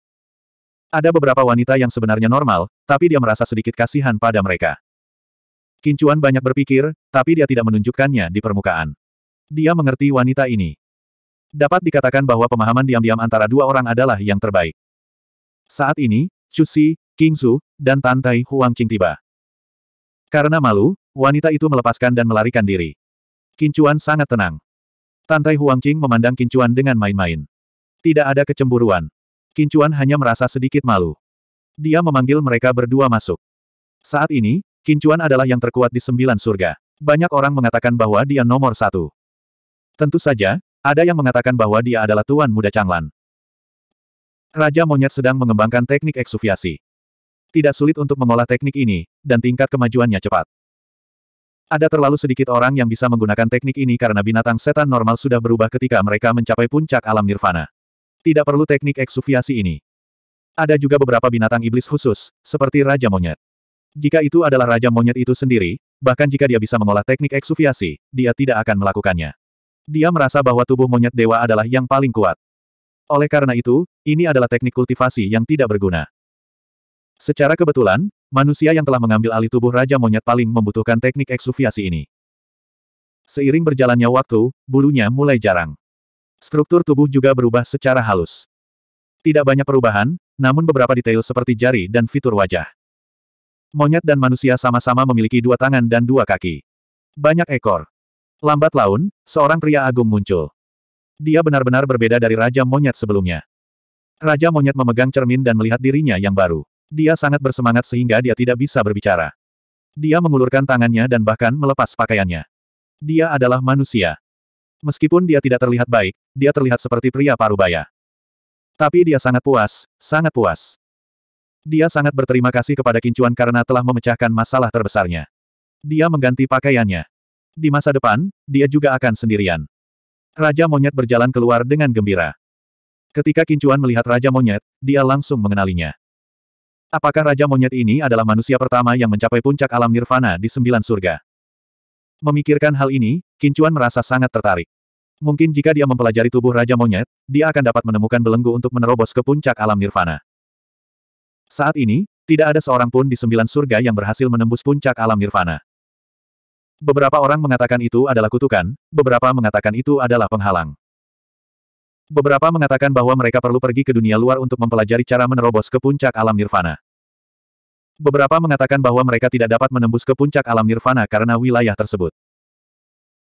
Ada beberapa wanita yang sebenarnya normal, tapi dia merasa sedikit kasihan pada mereka. Kincuan banyak berpikir, tapi dia tidak menunjukkannya di permukaan. Dia mengerti wanita ini. Dapat dikatakan bahwa pemahaman diam-diam antara dua orang adalah yang terbaik. Saat ini, Cusi, King Su, dan Tantai Huangqing Huang Qing tiba. Karena malu, wanita itu melepaskan dan melarikan diri. Kincuan sangat tenang. Tantai Huangqing Huang Qing memandang Kincuan dengan main-main. Tidak ada kecemburuan. Kincuan hanya merasa sedikit malu. Dia memanggil mereka berdua masuk. Saat ini, Kincuan adalah yang terkuat di sembilan surga. Banyak orang mengatakan bahwa dia nomor satu. Tentu saja, ada yang mengatakan bahwa dia adalah Tuan Muda Changlan. Raja Monyet sedang mengembangkan teknik eksuviasi. Tidak sulit untuk mengolah teknik ini, dan tingkat kemajuannya cepat. Ada terlalu sedikit orang yang bisa menggunakan teknik ini karena binatang setan normal sudah berubah ketika mereka mencapai puncak alam nirvana. Tidak perlu teknik eksuviasi ini. Ada juga beberapa binatang iblis khusus, seperti Raja Monyet. Jika itu adalah Raja Monyet itu sendiri, bahkan jika dia bisa mengolah teknik eksuviasi, dia tidak akan melakukannya. Dia merasa bahwa tubuh monyet dewa adalah yang paling kuat. Oleh karena itu, ini adalah teknik kultivasi yang tidak berguna. Secara kebetulan, manusia yang telah mengambil alih tubuh Raja Monyet paling membutuhkan teknik eksuviasi ini. Seiring berjalannya waktu, bulunya mulai jarang. Struktur tubuh juga berubah secara halus. Tidak banyak perubahan, namun beberapa detail seperti jari dan fitur wajah. Monyet dan manusia sama-sama memiliki dua tangan dan dua kaki. Banyak ekor. Lambat laun, seorang pria agung muncul. Dia benar-benar berbeda dari Raja Monyet sebelumnya. Raja Monyet memegang cermin dan melihat dirinya yang baru. Dia sangat bersemangat sehingga dia tidak bisa berbicara. Dia mengulurkan tangannya dan bahkan melepas pakaiannya. Dia adalah manusia. Meskipun dia tidak terlihat baik, dia terlihat seperti pria parubaya. Tapi dia sangat puas, sangat puas. Dia sangat berterima kasih kepada Kincuan karena telah memecahkan masalah terbesarnya. Dia mengganti pakaiannya. Di masa depan, dia juga akan sendirian. Raja Monyet berjalan keluar dengan gembira. Ketika Kincuan melihat Raja Monyet, dia langsung mengenalinya. Apakah Raja Monyet ini adalah manusia pertama yang mencapai puncak alam nirvana di sembilan surga? Memikirkan hal ini, Kincuan merasa sangat tertarik. Mungkin jika dia mempelajari tubuh Raja Monyet, dia akan dapat menemukan belenggu untuk menerobos ke puncak alam nirvana. Saat ini, tidak ada seorang pun di sembilan surga yang berhasil menembus puncak alam nirvana. Beberapa orang mengatakan itu adalah kutukan, beberapa mengatakan itu adalah penghalang. Beberapa mengatakan bahwa mereka perlu pergi ke dunia luar untuk mempelajari cara menerobos ke puncak alam nirvana. Beberapa mengatakan bahwa mereka tidak dapat menembus ke puncak alam nirvana karena wilayah tersebut.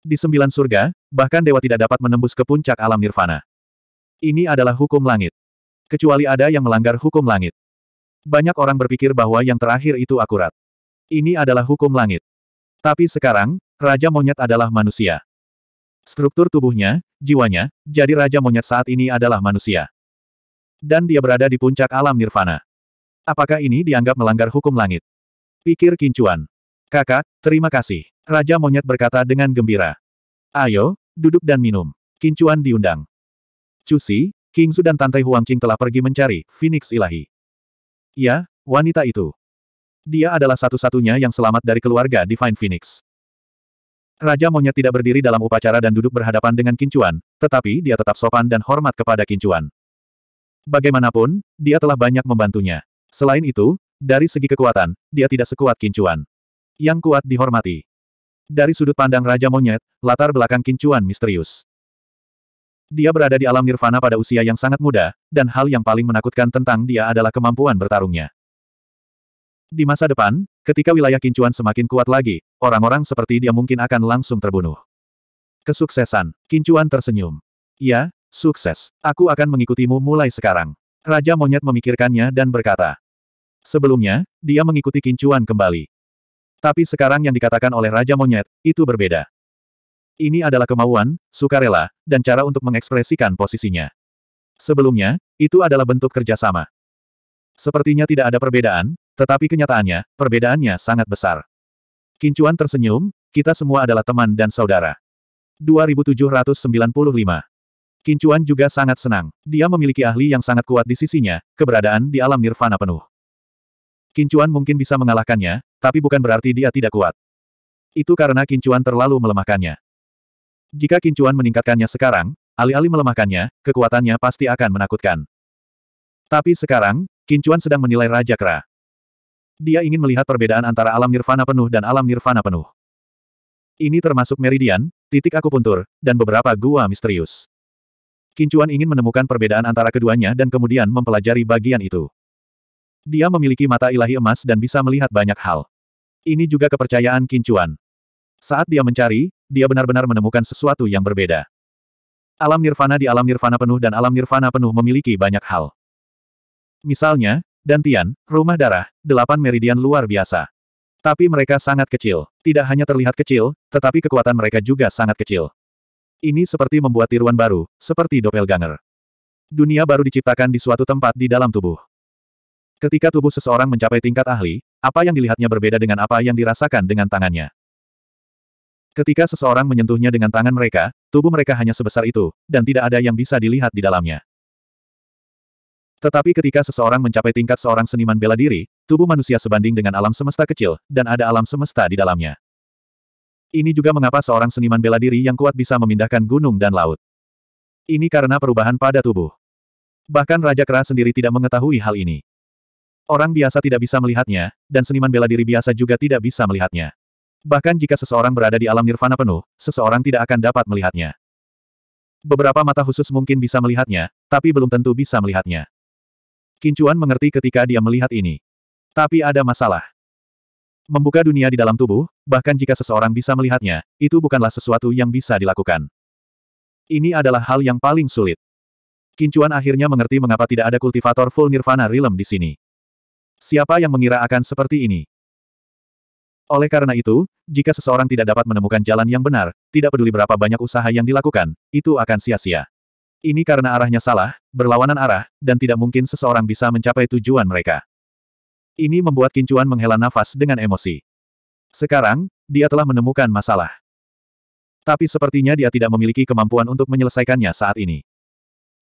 Di sembilan surga, bahkan dewa tidak dapat menembus ke puncak alam nirvana. Ini adalah hukum langit. Kecuali ada yang melanggar hukum langit. Banyak orang berpikir bahwa yang terakhir itu akurat. Ini adalah hukum langit. Tapi sekarang, Raja Monyet adalah manusia. Struktur tubuhnya, jiwanya, jadi Raja Monyet saat ini adalah manusia. Dan dia berada di puncak alam nirvana. Apakah ini dianggap melanggar hukum langit? Pikir Kincuan. Kakak, terima kasih. Raja Monyet berkata dengan gembira. Ayo, duduk dan minum. Kincuan diundang. Cusi, King Su dan Tante Huangqing telah pergi mencari Phoenix Ilahi. Ya, wanita itu. Dia adalah satu-satunya yang selamat dari keluarga Divine Phoenix. Raja Monyet tidak berdiri dalam upacara dan duduk berhadapan dengan Kincuan, tetapi dia tetap sopan dan hormat kepada Kincuan. Bagaimanapun, dia telah banyak membantunya. Selain itu, dari segi kekuatan, dia tidak sekuat Kincuan. Yang kuat dihormati. Dari sudut pandang Raja Monyet, latar belakang Kincuan misterius. Dia berada di alam nirvana pada usia yang sangat muda, dan hal yang paling menakutkan tentang dia adalah kemampuan bertarungnya. Di masa depan, ketika wilayah kincuan semakin kuat lagi, orang-orang seperti dia mungkin akan langsung terbunuh. Kesuksesan, kincuan tersenyum. Ya, sukses. Aku akan mengikutimu mulai sekarang. Raja Monyet memikirkannya dan berkata. Sebelumnya, dia mengikuti kincuan kembali. Tapi sekarang yang dikatakan oleh Raja Monyet, itu berbeda. Ini adalah kemauan, sukarela, dan cara untuk mengekspresikan posisinya. Sebelumnya, itu adalah bentuk kerjasama. Sepertinya tidak ada perbedaan, tetapi kenyataannya, perbedaannya sangat besar. Kincuan tersenyum, kita semua adalah teman dan saudara. 2795 Kincuan juga sangat senang. Dia memiliki ahli yang sangat kuat di sisinya, keberadaan di alam nirvana penuh. Kincuan mungkin bisa mengalahkannya, tapi bukan berarti dia tidak kuat. Itu karena Kincuan terlalu melemahkannya. Jika Kincuan meningkatkannya sekarang, alih-alih melemahkannya, kekuatannya pasti akan menakutkan. Tapi sekarang, Kincuan sedang menilai Raja Kera. Dia ingin melihat perbedaan antara alam nirvana penuh dan alam nirvana penuh. Ini termasuk meridian, titik akupuntur, dan beberapa gua misterius. Kincuan ingin menemukan perbedaan antara keduanya dan kemudian mempelajari bagian itu. Dia memiliki mata ilahi emas dan bisa melihat banyak hal. Ini juga kepercayaan Kincuan. Saat dia mencari, dia benar-benar menemukan sesuatu yang berbeda. Alam nirvana di alam nirvana penuh dan alam nirvana penuh memiliki banyak hal. Misalnya, Dantian, rumah darah, delapan meridian luar biasa. Tapi mereka sangat kecil. Tidak hanya terlihat kecil, tetapi kekuatan mereka juga sangat kecil. Ini seperti membuat tiruan baru, seperti doppelganger. Dunia baru diciptakan di suatu tempat di dalam tubuh. Ketika tubuh seseorang mencapai tingkat ahli, apa yang dilihatnya berbeda dengan apa yang dirasakan dengan tangannya. Ketika seseorang menyentuhnya dengan tangan mereka, tubuh mereka hanya sebesar itu, dan tidak ada yang bisa dilihat di dalamnya. Tetapi ketika seseorang mencapai tingkat seorang seniman bela diri, tubuh manusia sebanding dengan alam semesta kecil, dan ada alam semesta di dalamnya. Ini juga mengapa seorang seniman bela diri yang kuat bisa memindahkan gunung dan laut. Ini karena perubahan pada tubuh. Bahkan Raja Kera sendiri tidak mengetahui hal ini. Orang biasa tidak bisa melihatnya, dan seniman bela diri biasa juga tidak bisa melihatnya. Bahkan jika seseorang berada di alam nirvana penuh, seseorang tidak akan dapat melihatnya. Beberapa mata khusus mungkin bisa melihatnya, tapi belum tentu bisa melihatnya. Kincuan mengerti ketika dia melihat ini. Tapi ada masalah. Membuka dunia di dalam tubuh, bahkan jika seseorang bisa melihatnya, itu bukanlah sesuatu yang bisa dilakukan. Ini adalah hal yang paling sulit. Kincuan akhirnya mengerti mengapa tidak ada kultivator full nirvana realm di sini. Siapa yang mengira akan seperti ini? Oleh karena itu, jika seseorang tidak dapat menemukan jalan yang benar, tidak peduli berapa banyak usaha yang dilakukan, itu akan sia-sia. Ini karena arahnya salah, berlawanan arah, dan tidak mungkin seseorang bisa mencapai tujuan mereka. Ini membuat Kincuan menghela nafas dengan emosi. Sekarang, dia telah menemukan masalah. Tapi sepertinya dia tidak memiliki kemampuan untuk menyelesaikannya saat ini.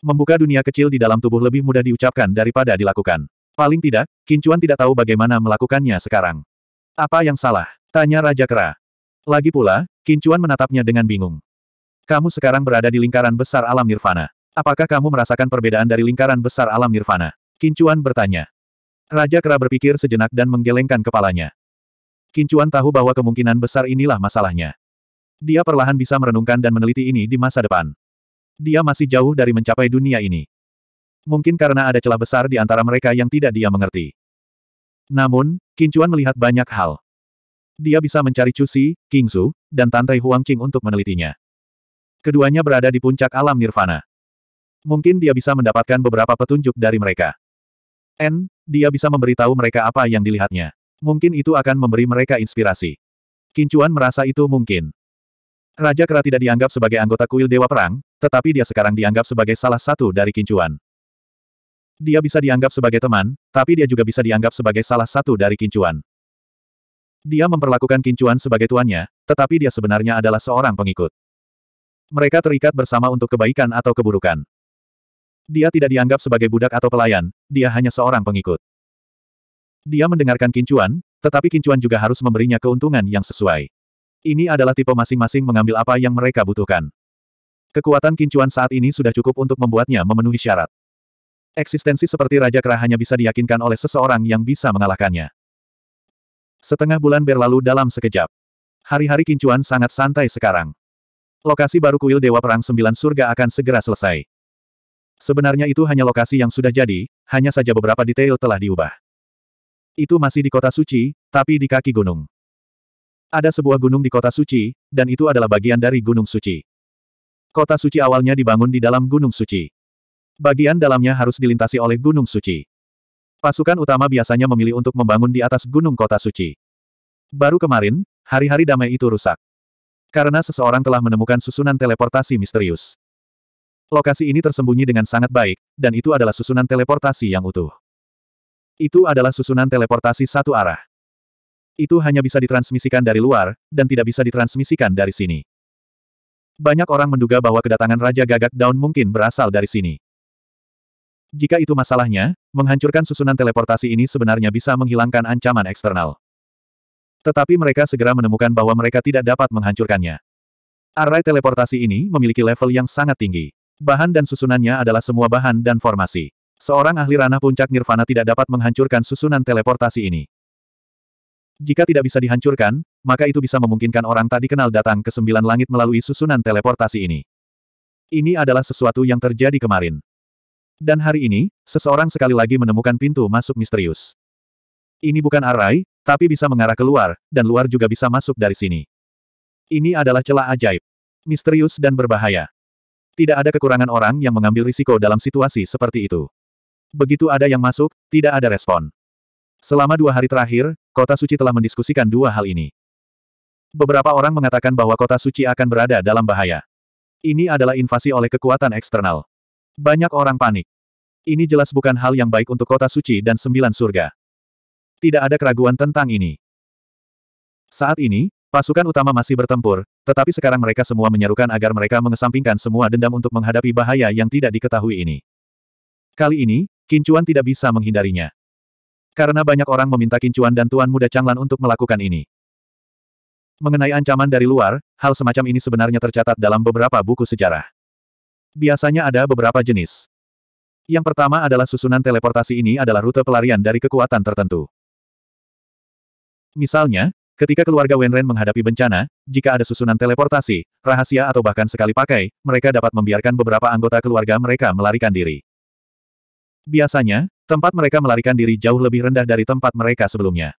Membuka dunia kecil di dalam tubuh lebih mudah diucapkan daripada dilakukan. Paling tidak, Kincuan tidak tahu bagaimana melakukannya sekarang. Apa yang salah? Tanya Raja Kera. Lagi pula, Kincuan menatapnya dengan bingung. Kamu sekarang berada di lingkaran besar alam nirvana. Apakah kamu merasakan perbedaan dari lingkaran besar alam nirvana? Kincuan bertanya. Raja Kera berpikir sejenak dan menggelengkan kepalanya. Kincuan tahu bahwa kemungkinan besar inilah masalahnya. Dia perlahan bisa merenungkan dan meneliti ini di masa depan. Dia masih jauh dari mencapai dunia ini. Mungkin karena ada celah besar di antara mereka yang tidak dia mengerti. Namun, Kincuan melihat banyak hal. Dia bisa mencari Cusi, Kingzu, dan Tante Huang Qing untuk menelitinya. Keduanya berada di puncak alam nirvana. Mungkin dia bisa mendapatkan beberapa petunjuk dari mereka. N, dia bisa memberitahu mereka apa yang dilihatnya. Mungkin itu akan memberi mereka inspirasi. Kincuan merasa itu mungkin. Raja Kera tidak dianggap sebagai anggota kuil Dewa Perang, tetapi dia sekarang dianggap sebagai salah satu dari Kincuan. Dia bisa dianggap sebagai teman, tapi dia juga bisa dianggap sebagai salah satu dari kincuan. Dia memperlakukan kincuan sebagai tuannya, tetapi dia sebenarnya adalah seorang pengikut. Mereka terikat bersama untuk kebaikan atau keburukan. Dia tidak dianggap sebagai budak atau pelayan, dia hanya seorang pengikut. Dia mendengarkan kincuan, tetapi kincuan juga harus memberinya keuntungan yang sesuai. Ini adalah tipe masing-masing mengambil apa yang mereka butuhkan. Kekuatan kincuan saat ini sudah cukup untuk membuatnya memenuhi syarat. Eksistensi seperti Raja Kera hanya bisa diyakinkan oleh seseorang yang bisa mengalahkannya. Setengah bulan berlalu dalam sekejap. Hari-hari kincuan sangat santai sekarang. Lokasi baru kuil Dewa Perang Sembilan Surga akan segera selesai. Sebenarnya itu hanya lokasi yang sudah jadi, hanya saja beberapa detail telah diubah. Itu masih di kota suci, tapi di kaki gunung. Ada sebuah gunung di kota suci, dan itu adalah bagian dari gunung suci. Kota suci awalnya dibangun di dalam gunung suci. Bagian dalamnya harus dilintasi oleh Gunung Suci. Pasukan utama biasanya memilih untuk membangun di atas gunung kota suci. Baru kemarin, hari-hari damai itu rusak. Karena seseorang telah menemukan susunan teleportasi misterius. Lokasi ini tersembunyi dengan sangat baik, dan itu adalah susunan teleportasi yang utuh. Itu adalah susunan teleportasi satu arah. Itu hanya bisa ditransmisikan dari luar, dan tidak bisa ditransmisikan dari sini. Banyak orang menduga bahwa kedatangan Raja Gagak Daun mungkin berasal dari sini. Jika itu masalahnya, menghancurkan susunan teleportasi ini sebenarnya bisa menghilangkan ancaman eksternal. Tetapi mereka segera menemukan bahwa mereka tidak dapat menghancurkannya. Array teleportasi ini memiliki level yang sangat tinggi. Bahan dan susunannya adalah semua bahan dan formasi. Seorang ahli ranah puncak nirvana tidak dapat menghancurkan susunan teleportasi ini. Jika tidak bisa dihancurkan, maka itu bisa memungkinkan orang tak dikenal datang ke sembilan langit melalui susunan teleportasi ini. Ini adalah sesuatu yang terjadi kemarin. Dan hari ini, seseorang sekali lagi menemukan pintu masuk misterius. Ini bukan arai, tapi bisa mengarah keluar, dan luar juga bisa masuk dari sini. Ini adalah celah ajaib. Misterius dan berbahaya. Tidak ada kekurangan orang yang mengambil risiko dalam situasi seperti itu. Begitu ada yang masuk, tidak ada respon. Selama dua hari terakhir, Kota Suci telah mendiskusikan dua hal ini. Beberapa orang mengatakan bahwa Kota Suci akan berada dalam bahaya. Ini adalah invasi oleh kekuatan eksternal. Banyak orang panik. Ini jelas bukan hal yang baik untuk kota suci dan sembilan surga. Tidak ada keraguan tentang ini. Saat ini, pasukan utama masih bertempur, tetapi sekarang mereka semua menyerukan agar mereka mengesampingkan semua dendam untuk menghadapi bahaya yang tidak diketahui ini. Kali ini, Kincuan tidak bisa menghindarinya. Karena banyak orang meminta Kincuan dan Tuan Muda Changlan untuk melakukan ini. Mengenai ancaman dari luar, hal semacam ini sebenarnya tercatat dalam beberapa buku sejarah biasanya ada beberapa jenis. Yang pertama adalah susunan teleportasi ini adalah rute pelarian dari kekuatan tertentu. Misalnya, ketika keluarga Wenren menghadapi bencana, jika ada susunan teleportasi, rahasia atau bahkan sekali pakai, mereka dapat membiarkan beberapa anggota keluarga mereka melarikan diri. Biasanya, tempat mereka melarikan diri jauh lebih rendah dari tempat mereka sebelumnya.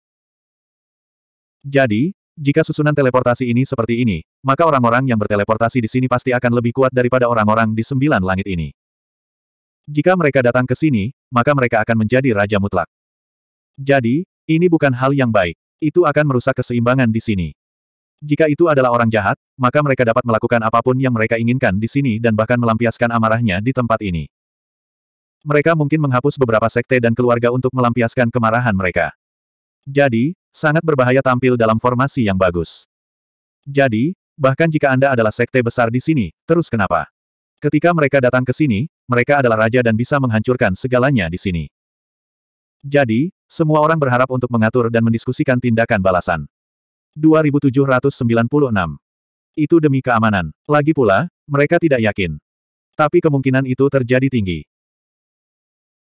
Jadi, jika susunan teleportasi ini seperti ini, maka orang-orang yang berteleportasi di sini pasti akan lebih kuat daripada orang-orang di sembilan langit ini. Jika mereka datang ke sini, maka mereka akan menjadi raja mutlak. Jadi, ini bukan hal yang baik. Itu akan merusak keseimbangan di sini. Jika itu adalah orang jahat, maka mereka dapat melakukan apapun yang mereka inginkan di sini dan bahkan melampiaskan amarahnya di tempat ini. Mereka mungkin menghapus beberapa sekte dan keluarga untuk melampiaskan kemarahan mereka. Jadi, sangat berbahaya tampil dalam formasi yang bagus. Jadi, bahkan jika Anda adalah sekte besar di sini, terus kenapa? Ketika mereka datang ke sini, mereka adalah raja dan bisa menghancurkan segalanya di sini. Jadi, semua orang berharap untuk mengatur dan mendiskusikan tindakan balasan. 2796. Itu demi keamanan. Lagi pula, mereka tidak yakin. Tapi kemungkinan itu terjadi tinggi.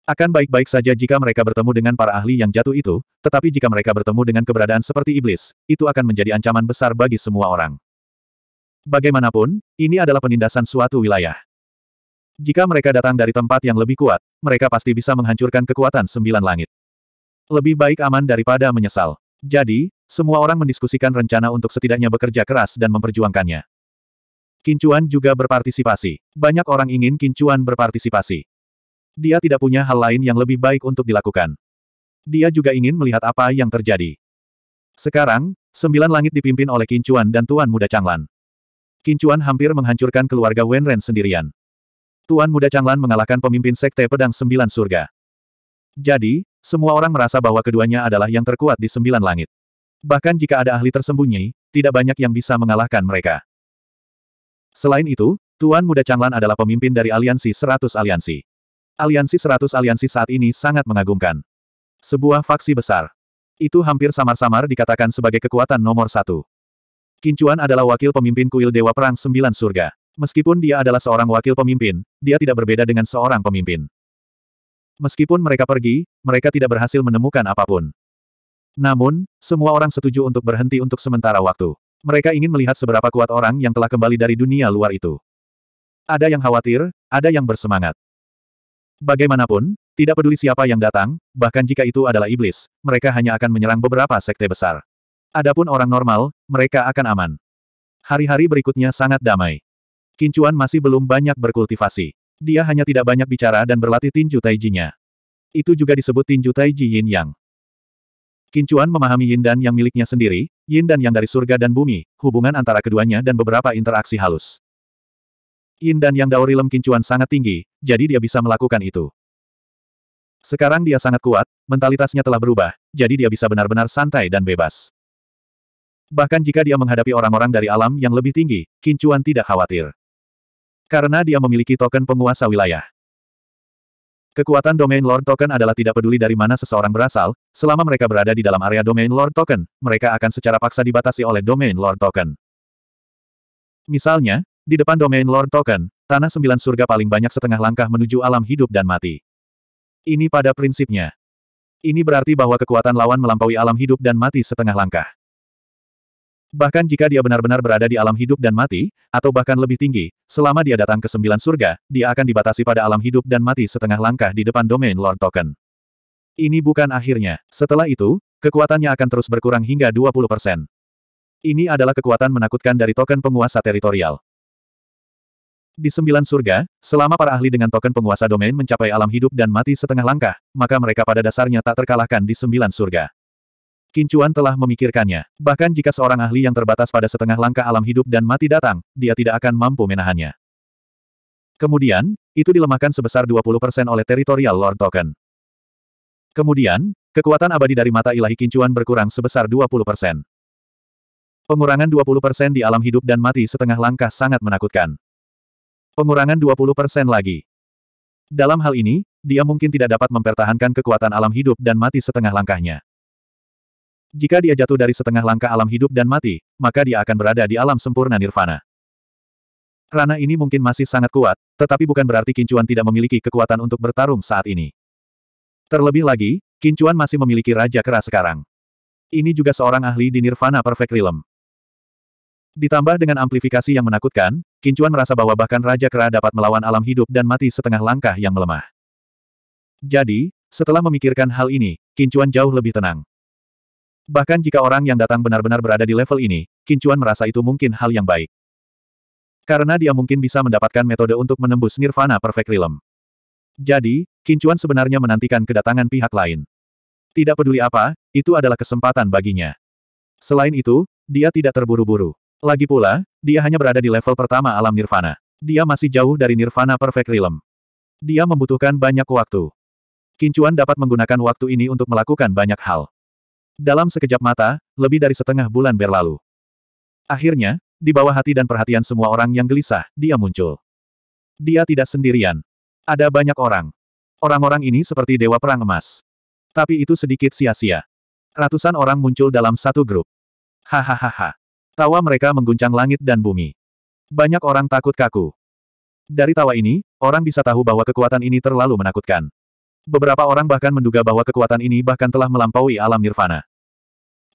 Akan baik-baik saja jika mereka bertemu dengan para ahli yang jatuh itu, tetapi jika mereka bertemu dengan keberadaan seperti iblis, itu akan menjadi ancaman besar bagi semua orang. Bagaimanapun, ini adalah penindasan suatu wilayah. Jika mereka datang dari tempat yang lebih kuat, mereka pasti bisa menghancurkan kekuatan sembilan langit. Lebih baik aman daripada menyesal. Jadi, semua orang mendiskusikan rencana untuk setidaknya bekerja keras dan memperjuangkannya. Kincuan juga berpartisipasi. Banyak orang ingin Kincuan berpartisipasi. Dia tidak punya hal lain yang lebih baik untuk dilakukan. Dia juga ingin melihat apa yang terjadi. Sekarang, sembilan langit dipimpin oleh Kincuan dan Tuan Muda Changlan. Kincuan hampir menghancurkan keluarga Wenren sendirian. Tuan Muda Changlan mengalahkan pemimpin Sekte Pedang Sembilan Surga. Jadi, semua orang merasa bahwa keduanya adalah yang terkuat di sembilan langit. Bahkan jika ada ahli tersembunyi, tidak banyak yang bisa mengalahkan mereka. Selain itu, Tuan Muda Changlan adalah pemimpin dari aliansi Seratus aliansi. Aliansi seratus aliansi saat ini sangat mengagumkan. Sebuah faksi besar. Itu hampir samar-samar dikatakan sebagai kekuatan nomor satu. Kincuan adalah wakil pemimpin kuil Dewa Perang Sembilan Surga. Meskipun dia adalah seorang wakil pemimpin, dia tidak berbeda dengan seorang pemimpin. Meskipun mereka pergi, mereka tidak berhasil menemukan apapun. Namun, semua orang setuju untuk berhenti untuk sementara waktu. Mereka ingin melihat seberapa kuat orang yang telah kembali dari dunia luar itu. Ada yang khawatir, ada yang bersemangat. Bagaimanapun, tidak peduli siapa yang datang, bahkan jika itu adalah iblis, mereka hanya akan menyerang beberapa sekte besar. Adapun orang normal, mereka akan aman. Hari-hari berikutnya sangat damai. Kincuan masih belum banyak berkultivasi. Dia hanya tidak banyak bicara dan berlatih tinju taijinya. Itu juga disebut tinju taiji yin yang. Kincuan memahami yin dan yang miliknya sendiri, yin dan yang dari surga dan bumi, hubungan antara keduanya dan beberapa interaksi halus. Yin dan Yang Daorilem Kincuan sangat tinggi, jadi dia bisa melakukan itu. Sekarang dia sangat kuat, mentalitasnya telah berubah, jadi dia bisa benar-benar santai dan bebas. Bahkan jika dia menghadapi orang-orang dari alam yang lebih tinggi, Kincuan tidak khawatir. Karena dia memiliki token penguasa wilayah. Kekuatan domain Lord Token adalah tidak peduli dari mana seseorang berasal, selama mereka berada di dalam area domain Lord Token, mereka akan secara paksa dibatasi oleh domain Lord Token. Misalnya, di depan domain Lord Token, tanah sembilan surga paling banyak setengah langkah menuju alam hidup dan mati. Ini pada prinsipnya. Ini berarti bahwa kekuatan lawan melampaui alam hidup dan mati setengah langkah. Bahkan jika dia benar-benar berada di alam hidup dan mati, atau bahkan lebih tinggi, selama dia datang ke sembilan surga, dia akan dibatasi pada alam hidup dan mati setengah langkah di depan domain Lord Token. Ini bukan akhirnya. Setelah itu, kekuatannya akan terus berkurang hingga 20%. Ini adalah kekuatan menakutkan dari token penguasa teritorial. Di sembilan surga, selama para ahli dengan token penguasa domain mencapai alam hidup dan mati setengah langkah, maka mereka pada dasarnya tak terkalahkan di sembilan surga. Kincuan telah memikirkannya. Bahkan jika seorang ahli yang terbatas pada setengah langkah alam hidup dan mati datang, dia tidak akan mampu menahannya. Kemudian, itu dilemahkan sebesar 20% oleh teritorial Lord Token. Kemudian, kekuatan abadi dari mata ilahi kincuan berkurang sebesar 20%. Pengurangan 20% di alam hidup dan mati setengah langkah sangat menakutkan. Pengurangan 20% lagi. Dalam hal ini, dia mungkin tidak dapat mempertahankan kekuatan alam hidup dan mati setengah langkahnya. Jika dia jatuh dari setengah langkah alam hidup dan mati, maka dia akan berada di alam sempurna nirvana. Rana ini mungkin masih sangat kuat, tetapi bukan berarti Kincuan tidak memiliki kekuatan untuk bertarung saat ini. Terlebih lagi, Kincuan masih memiliki Raja keras sekarang. Ini juga seorang ahli di Nirvana Perfect Realm. Ditambah dengan amplifikasi yang menakutkan, Kincuan merasa bahwa bahkan Raja Kera dapat melawan alam hidup dan mati setengah langkah yang melemah. Jadi, setelah memikirkan hal ini, Kincuan jauh lebih tenang. Bahkan jika orang yang datang benar-benar berada di level ini, Kincuan merasa itu mungkin hal yang baik. Karena dia mungkin bisa mendapatkan metode untuk menembus Nirvana Perfect Realm. Jadi, Kincuan sebenarnya menantikan kedatangan pihak lain. Tidak peduli apa, itu adalah kesempatan baginya. Selain itu, dia tidak terburu-buru. Lagi pula, dia hanya berada di level pertama alam nirvana. Dia masih jauh dari nirvana perfect realm. Dia membutuhkan banyak waktu. Kincuan dapat menggunakan waktu ini untuk melakukan banyak hal. Dalam sekejap mata, lebih dari setengah bulan berlalu. Akhirnya, di bawah hati dan perhatian semua orang yang gelisah, dia muncul. Dia tidak sendirian. Ada banyak orang. Orang-orang ini seperti dewa perang emas. Tapi itu sedikit sia-sia. Ratusan orang muncul dalam satu grup. Hahaha. Tawa mereka mengguncang langit dan bumi. Banyak orang takut kaku. Dari tawa ini, orang bisa tahu bahwa kekuatan ini terlalu menakutkan. Beberapa orang bahkan menduga bahwa kekuatan ini bahkan telah melampaui alam nirvana.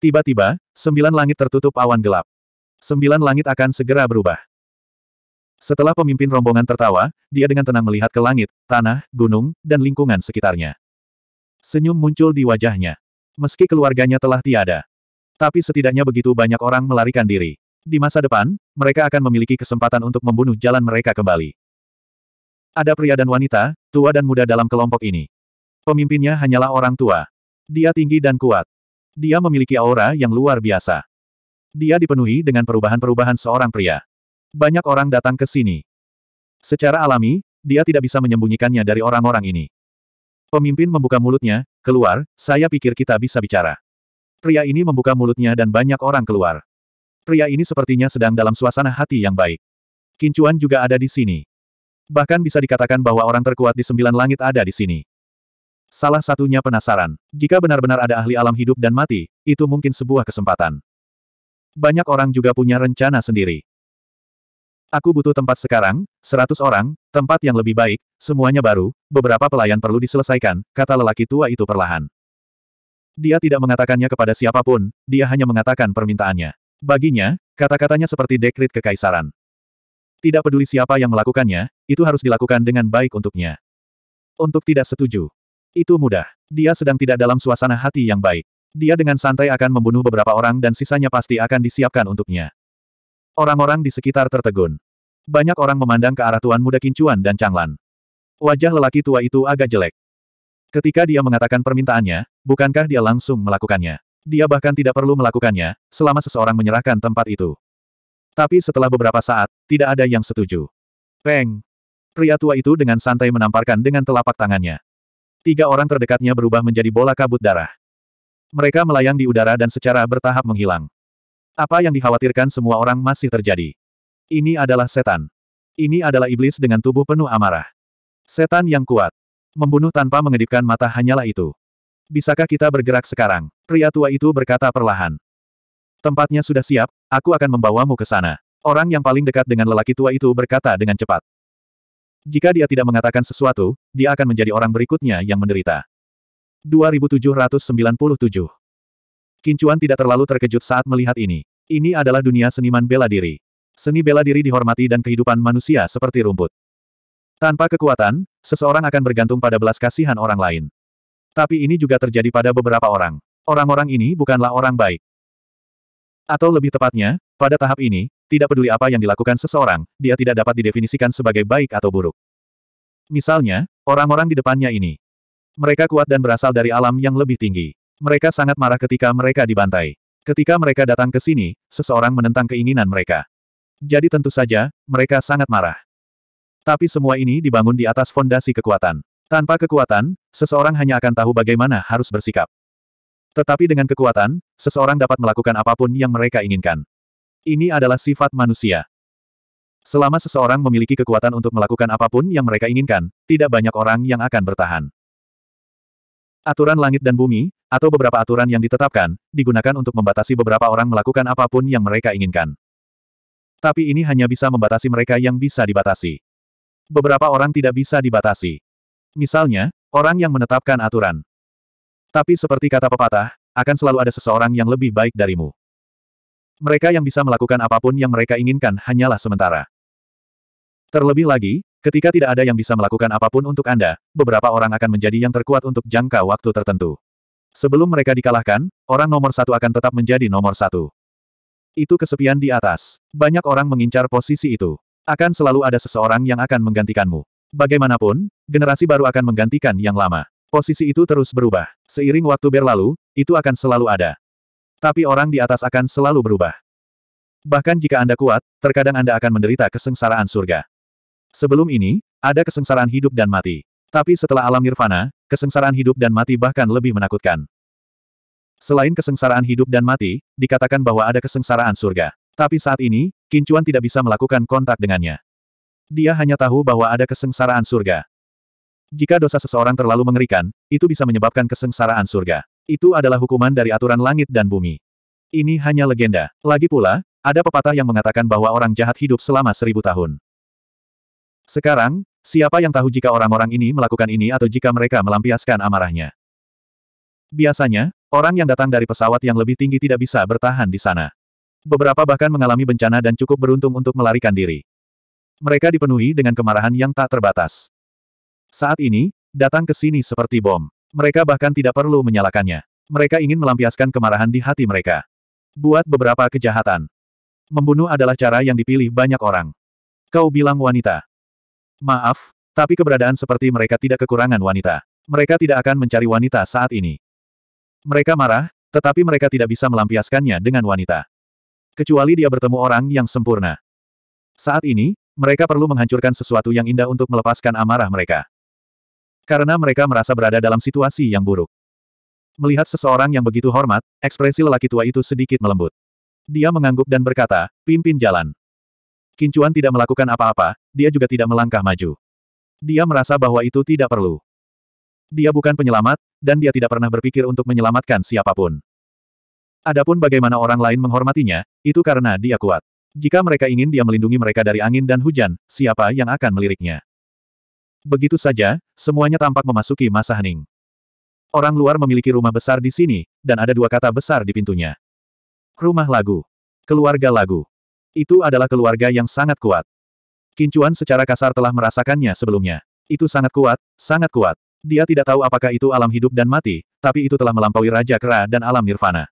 Tiba-tiba, sembilan langit tertutup awan gelap. Sembilan langit akan segera berubah. Setelah pemimpin rombongan tertawa, dia dengan tenang melihat ke langit, tanah, gunung, dan lingkungan sekitarnya. Senyum muncul di wajahnya. Meski keluarganya telah tiada, tapi setidaknya begitu banyak orang melarikan diri. Di masa depan, mereka akan memiliki kesempatan untuk membunuh jalan mereka kembali. Ada pria dan wanita, tua dan muda dalam kelompok ini. Pemimpinnya hanyalah orang tua. Dia tinggi dan kuat. Dia memiliki aura yang luar biasa. Dia dipenuhi dengan perubahan-perubahan seorang pria. Banyak orang datang ke sini. Secara alami, dia tidak bisa menyembunyikannya dari orang-orang ini. Pemimpin membuka mulutnya, keluar, saya pikir kita bisa bicara. Pria ini membuka mulutnya dan banyak orang keluar. Pria ini sepertinya sedang dalam suasana hati yang baik. Kincuan juga ada di sini. Bahkan bisa dikatakan bahwa orang terkuat di sembilan langit ada di sini. Salah satunya penasaran. Jika benar-benar ada ahli alam hidup dan mati, itu mungkin sebuah kesempatan. Banyak orang juga punya rencana sendiri. Aku butuh tempat sekarang, seratus orang, tempat yang lebih baik, semuanya baru, beberapa pelayan perlu diselesaikan, kata lelaki tua itu perlahan. Dia tidak mengatakannya kepada siapapun, dia hanya mengatakan permintaannya. Baginya, kata-katanya seperti dekrit kekaisaran. Tidak peduli siapa yang melakukannya, itu harus dilakukan dengan baik untuknya. Untuk tidak setuju. Itu mudah. Dia sedang tidak dalam suasana hati yang baik. Dia dengan santai akan membunuh beberapa orang dan sisanya pasti akan disiapkan untuknya. Orang-orang di sekitar tertegun. Banyak orang memandang ke arah Tuan Muda Kincuan dan Changlan. Wajah lelaki tua itu agak jelek. Ketika dia mengatakan permintaannya, bukankah dia langsung melakukannya? Dia bahkan tidak perlu melakukannya, selama seseorang menyerahkan tempat itu. Tapi setelah beberapa saat, tidak ada yang setuju. Peng! Pria tua itu dengan santai menamparkan dengan telapak tangannya. Tiga orang terdekatnya berubah menjadi bola kabut darah. Mereka melayang di udara dan secara bertahap menghilang. Apa yang dikhawatirkan semua orang masih terjadi. Ini adalah setan. Ini adalah iblis dengan tubuh penuh amarah. Setan yang kuat. Membunuh tanpa mengedipkan mata hanyalah itu. Bisakah kita bergerak sekarang? Pria tua itu berkata perlahan. Tempatnya sudah siap, aku akan membawamu ke sana. Orang yang paling dekat dengan lelaki tua itu berkata dengan cepat. Jika dia tidak mengatakan sesuatu, dia akan menjadi orang berikutnya yang menderita. 2797 Kincuan tidak terlalu terkejut saat melihat ini. Ini adalah dunia seniman bela diri. Seni bela diri dihormati dan kehidupan manusia seperti rumput. Tanpa kekuatan, seseorang akan bergantung pada belas kasihan orang lain. Tapi ini juga terjadi pada beberapa orang. Orang-orang ini bukanlah orang baik. Atau lebih tepatnya, pada tahap ini, tidak peduli apa yang dilakukan seseorang, dia tidak dapat didefinisikan sebagai baik atau buruk. Misalnya, orang-orang di depannya ini. Mereka kuat dan berasal dari alam yang lebih tinggi. Mereka sangat marah ketika mereka dibantai. Ketika mereka datang ke sini, seseorang menentang keinginan mereka. Jadi tentu saja, mereka sangat marah. Tapi semua ini dibangun di atas fondasi kekuatan. Tanpa kekuatan, seseorang hanya akan tahu bagaimana harus bersikap. Tetapi dengan kekuatan, seseorang dapat melakukan apapun yang mereka inginkan. Ini adalah sifat manusia. Selama seseorang memiliki kekuatan untuk melakukan apapun yang mereka inginkan, tidak banyak orang yang akan bertahan. Aturan langit dan bumi, atau beberapa aturan yang ditetapkan, digunakan untuk membatasi beberapa orang melakukan apapun yang mereka inginkan. Tapi ini hanya bisa membatasi mereka yang bisa dibatasi beberapa orang tidak bisa dibatasi. Misalnya, orang yang menetapkan aturan. Tapi seperti kata pepatah, akan selalu ada seseorang yang lebih baik darimu. Mereka yang bisa melakukan apapun yang mereka inginkan hanyalah sementara. Terlebih lagi, ketika tidak ada yang bisa melakukan apapun untuk Anda, beberapa orang akan menjadi yang terkuat untuk jangka waktu tertentu. Sebelum mereka dikalahkan, orang nomor satu akan tetap menjadi nomor satu. Itu kesepian di atas. Banyak orang mengincar posisi itu. Akan selalu ada seseorang yang akan menggantikanmu. Bagaimanapun, generasi baru akan menggantikan yang lama. Posisi itu terus berubah. Seiring waktu berlalu, itu akan selalu ada. Tapi orang di atas akan selalu berubah. Bahkan jika Anda kuat, terkadang Anda akan menderita kesengsaraan surga. Sebelum ini, ada kesengsaraan hidup dan mati. Tapi setelah alam nirvana, kesengsaraan hidup dan mati bahkan lebih menakutkan. Selain kesengsaraan hidup dan mati, dikatakan bahwa ada kesengsaraan surga. Tapi saat ini, Kincuan tidak bisa melakukan kontak dengannya. Dia hanya tahu bahwa ada kesengsaraan surga. Jika dosa seseorang terlalu mengerikan, itu bisa menyebabkan kesengsaraan surga. Itu adalah hukuman dari aturan langit dan bumi. Ini hanya legenda. Lagi pula, ada pepatah yang mengatakan bahwa orang jahat hidup selama seribu tahun. Sekarang, siapa yang tahu jika orang-orang ini melakukan ini atau jika mereka melampiaskan amarahnya? Biasanya, orang yang datang dari pesawat yang lebih tinggi tidak bisa bertahan di sana. Beberapa bahkan mengalami bencana dan cukup beruntung untuk melarikan diri. Mereka dipenuhi dengan kemarahan yang tak terbatas. Saat ini, datang ke sini seperti bom. Mereka bahkan tidak perlu menyalakannya. Mereka ingin melampiaskan kemarahan di hati mereka. Buat beberapa kejahatan. Membunuh adalah cara yang dipilih banyak orang. Kau bilang wanita. Maaf, tapi keberadaan seperti mereka tidak kekurangan wanita. Mereka tidak akan mencari wanita saat ini. Mereka marah, tetapi mereka tidak bisa melampiaskannya dengan wanita. Kecuali dia bertemu orang yang sempurna. Saat ini, mereka perlu menghancurkan sesuatu yang indah untuk melepaskan amarah mereka. Karena mereka merasa berada dalam situasi yang buruk. Melihat seseorang yang begitu hormat, ekspresi lelaki tua itu sedikit melembut. Dia mengangguk dan berkata, pimpin jalan. Kincuan tidak melakukan apa-apa, dia juga tidak melangkah maju. Dia merasa bahwa itu tidak perlu. Dia bukan penyelamat, dan dia tidak pernah berpikir untuk menyelamatkan siapapun. Adapun bagaimana orang lain menghormatinya, itu karena dia kuat. Jika mereka ingin dia melindungi mereka dari angin dan hujan, siapa yang akan meliriknya? Begitu saja, semuanya tampak memasuki masa hening. Orang luar memiliki rumah besar di sini, dan ada dua kata besar di pintunya. Rumah lagu. Keluarga lagu. Itu adalah keluarga yang sangat kuat. Kincuan secara kasar telah merasakannya sebelumnya. Itu sangat kuat, sangat kuat. Dia tidak tahu apakah itu alam hidup dan mati, tapi itu telah melampaui Raja Kera dan alam Nirvana.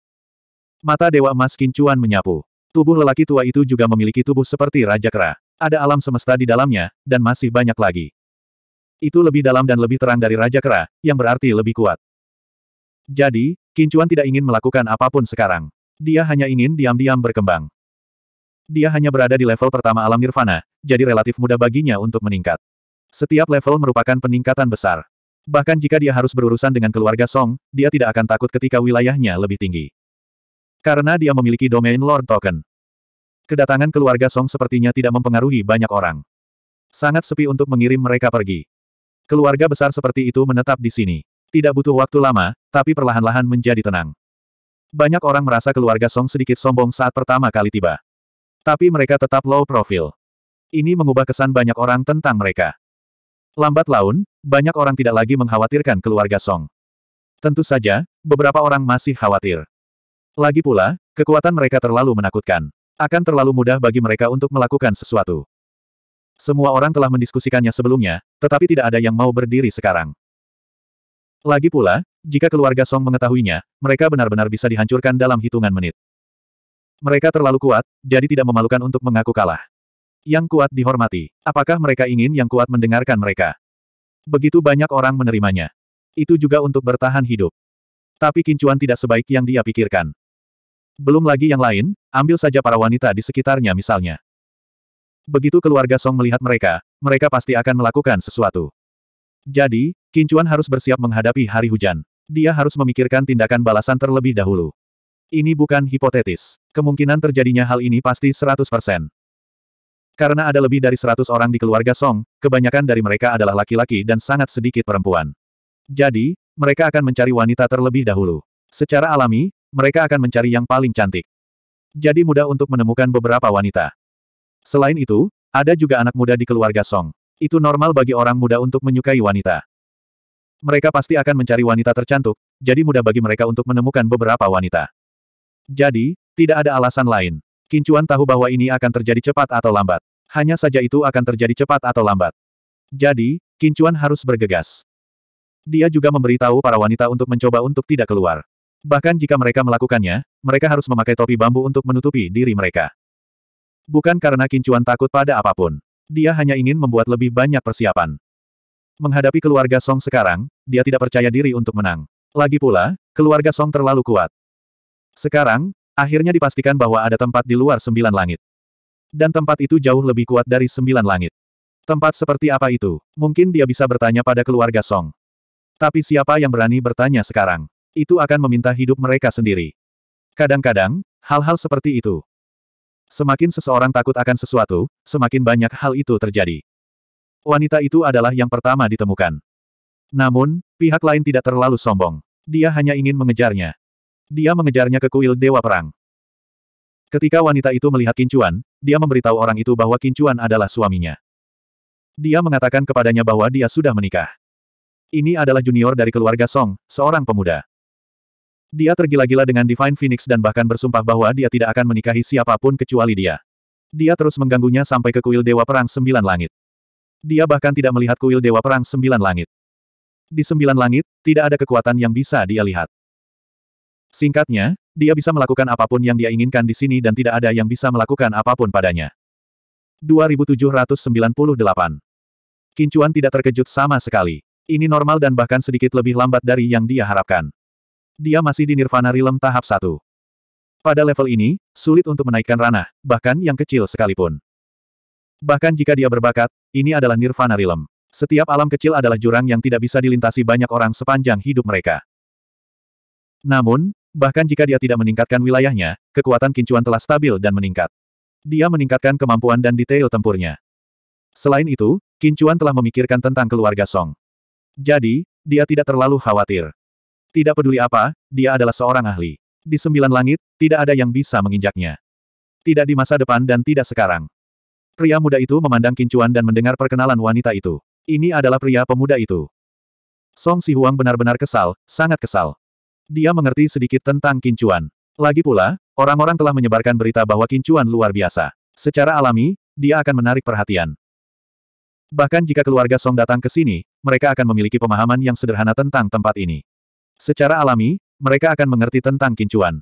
Mata Dewa Mas Kincuan menyapu. Tubuh lelaki tua itu juga memiliki tubuh seperti Raja Kera. Ada alam semesta di dalamnya, dan masih banyak lagi. Itu lebih dalam dan lebih terang dari Raja Kera, yang berarti lebih kuat. Jadi, Kincuan tidak ingin melakukan apapun sekarang. Dia hanya ingin diam-diam berkembang. Dia hanya berada di level pertama alam nirvana, jadi relatif mudah baginya untuk meningkat. Setiap level merupakan peningkatan besar. Bahkan jika dia harus berurusan dengan keluarga Song, dia tidak akan takut ketika wilayahnya lebih tinggi. Karena dia memiliki domain Lord Token. Kedatangan keluarga Song sepertinya tidak mempengaruhi banyak orang. Sangat sepi untuk mengirim mereka pergi. Keluarga besar seperti itu menetap di sini. Tidak butuh waktu lama, tapi perlahan-lahan menjadi tenang. Banyak orang merasa keluarga Song sedikit sombong saat pertama kali tiba. Tapi mereka tetap low profile. Ini mengubah kesan banyak orang tentang mereka. Lambat laun, banyak orang tidak lagi mengkhawatirkan keluarga Song. Tentu saja, beberapa orang masih khawatir. Lagi pula, kekuatan mereka terlalu menakutkan. Akan terlalu mudah bagi mereka untuk melakukan sesuatu. Semua orang telah mendiskusikannya sebelumnya, tetapi tidak ada yang mau berdiri sekarang. Lagi pula, jika keluarga Song mengetahuinya, mereka benar-benar bisa dihancurkan dalam hitungan menit. Mereka terlalu kuat, jadi tidak memalukan untuk mengaku kalah. Yang kuat dihormati. Apakah mereka ingin yang kuat mendengarkan mereka? Begitu banyak orang menerimanya. Itu juga untuk bertahan hidup. Tapi kincuan tidak sebaik yang dia pikirkan. Belum lagi yang lain, ambil saja para wanita di sekitarnya misalnya. Begitu keluarga Song melihat mereka, mereka pasti akan melakukan sesuatu. Jadi, Kincuan harus bersiap menghadapi hari hujan. Dia harus memikirkan tindakan balasan terlebih dahulu. Ini bukan hipotetis. Kemungkinan terjadinya hal ini pasti 100%. Karena ada lebih dari 100 orang di keluarga Song, kebanyakan dari mereka adalah laki-laki dan sangat sedikit perempuan. Jadi, mereka akan mencari wanita terlebih dahulu. Secara alami, mereka akan mencari yang paling cantik. Jadi mudah untuk menemukan beberapa wanita. Selain itu, ada juga anak muda di keluarga Song. Itu normal bagi orang muda untuk menyukai wanita. Mereka pasti akan mencari wanita tercantik, jadi mudah bagi mereka untuk menemukan beberapa wanita. Jadi, tidak ada alasan lain. Kincuan tahu bahwa ini akan terjadi cepat atau lambat. Hanya saja itu akan terjadi cepat atau lambat. Jadi, Kincuan harus bergegas. Dia juga memberitahu para wanita untuk mencoba untuk tidak keluar. Bahkan jika mereka melakukannya, mereka harus memakai topi bambu untuk menutupi diri mereka. Bukan karena Kincuan takut pada apapun. Dia hanya ingin membuat lebih banyak persiapan. Menghadapi keluarga Song sekarang, dia tidak percaya diri untuk menang. Lagi pula, keluarga Song terlalu kuat. Sekarang, akhirnya dipastikan bahwa ada tempat di luar sembilan langit. Dan tempat itu jauh lebih kuat dari sembilan langit. Tempat seperti apa itu? Mungkin dia bisa bertanya pada keluarga Song. Tapi siapa yang berani bertanya sekarang? itu akan meminta hidup mereka sendiri. Kadang-kadang, hal-hal seperti itu. Semakin seseorang takut akan sesuatu, semakin banyak hal itu terjadi. Wanita itu adalah yang pertama ditemukan. Namun, pihak lain tidak terlalu sombong. Dia hanya ingin mengejarnya. Dia mengejarnya ke kuil Dewa Perang. Ketika wanita itu melihat Kincuan, dia memberitahu orang itu bahwa Kincuan adalah suaminya. Dia mengatakan kepadanya bahwa dia sudah menikah. Ini adalah junior dari keluarga Song, seorang pemuda. Dia tergila-gila dengan Divine Phoenix dan bahkan bersumpah bahwa dia tidak akan menikahi siapapun kecuali dia. Dia terus mengganggunya sampai ke kuil Dewa Perang Sembilan Langit. Dia bahkan tidak melihat kuil Dewa Perang Sembilan Langit. Di Sembilan Langit, tidak ada kekuatan yang bisa dia lihat. Singkatnya, dia bisa melakukan apapun yang dia inginkan di sini dan tidak ada yang bisa melakukan apapun padanya. 2798 Kincuan tidak terkejut sama sekali. Ini normal dan bahkan sedikit lebih lambat dari yang dia harapkan. Dia masih di Nirvana Realm tahap 1. Pada level ini, sulit untuk menaikkan ranah, bahkan yang kecil sekalipun. Bahkan jika dia berbakat, ini adalah Nirvana Realm. Setiap alam kecil adalah jurang yang tidak bisa dilintasi banyak orang sepanjang hidup mereka. Namun, bahkan jika dia tidak meningkatkan wilayahnya, kekuatan kincuan telah stabil dan meningkat. Dia meningkatkan kemampuan dan detail tempurnya. Selain itu, kincuan telah memikirkan tentang keluarga Song. Jadi, dia tidak terlalu khawatir. Tidak peduli apa, dia adalah seorang ahli. Di sembilan langit, tidak ada yang bisa menginjaknya. Tidak di masa depan dan tidak sekarang. Pria muda itu memandang Kincuan dan mendengar perkenalan wanita itu. Ini adalah pria pemuda itu. Song Si Huang benar-benar kesal, sangat kesal. Dia mengerti sedikit tentang Kincuan. Lagi pula, orang-orang telah menyebarkan berita bahwa Kincuan luar biasa. Secara alami, dia akan menarik perhatian. Bahkan jika keluarga Song datang ke sini, mereka akan memiliki pemahaman yang sederhana tentang tempat ini. Secara alami, mereka akan mengerti tentang kincuan.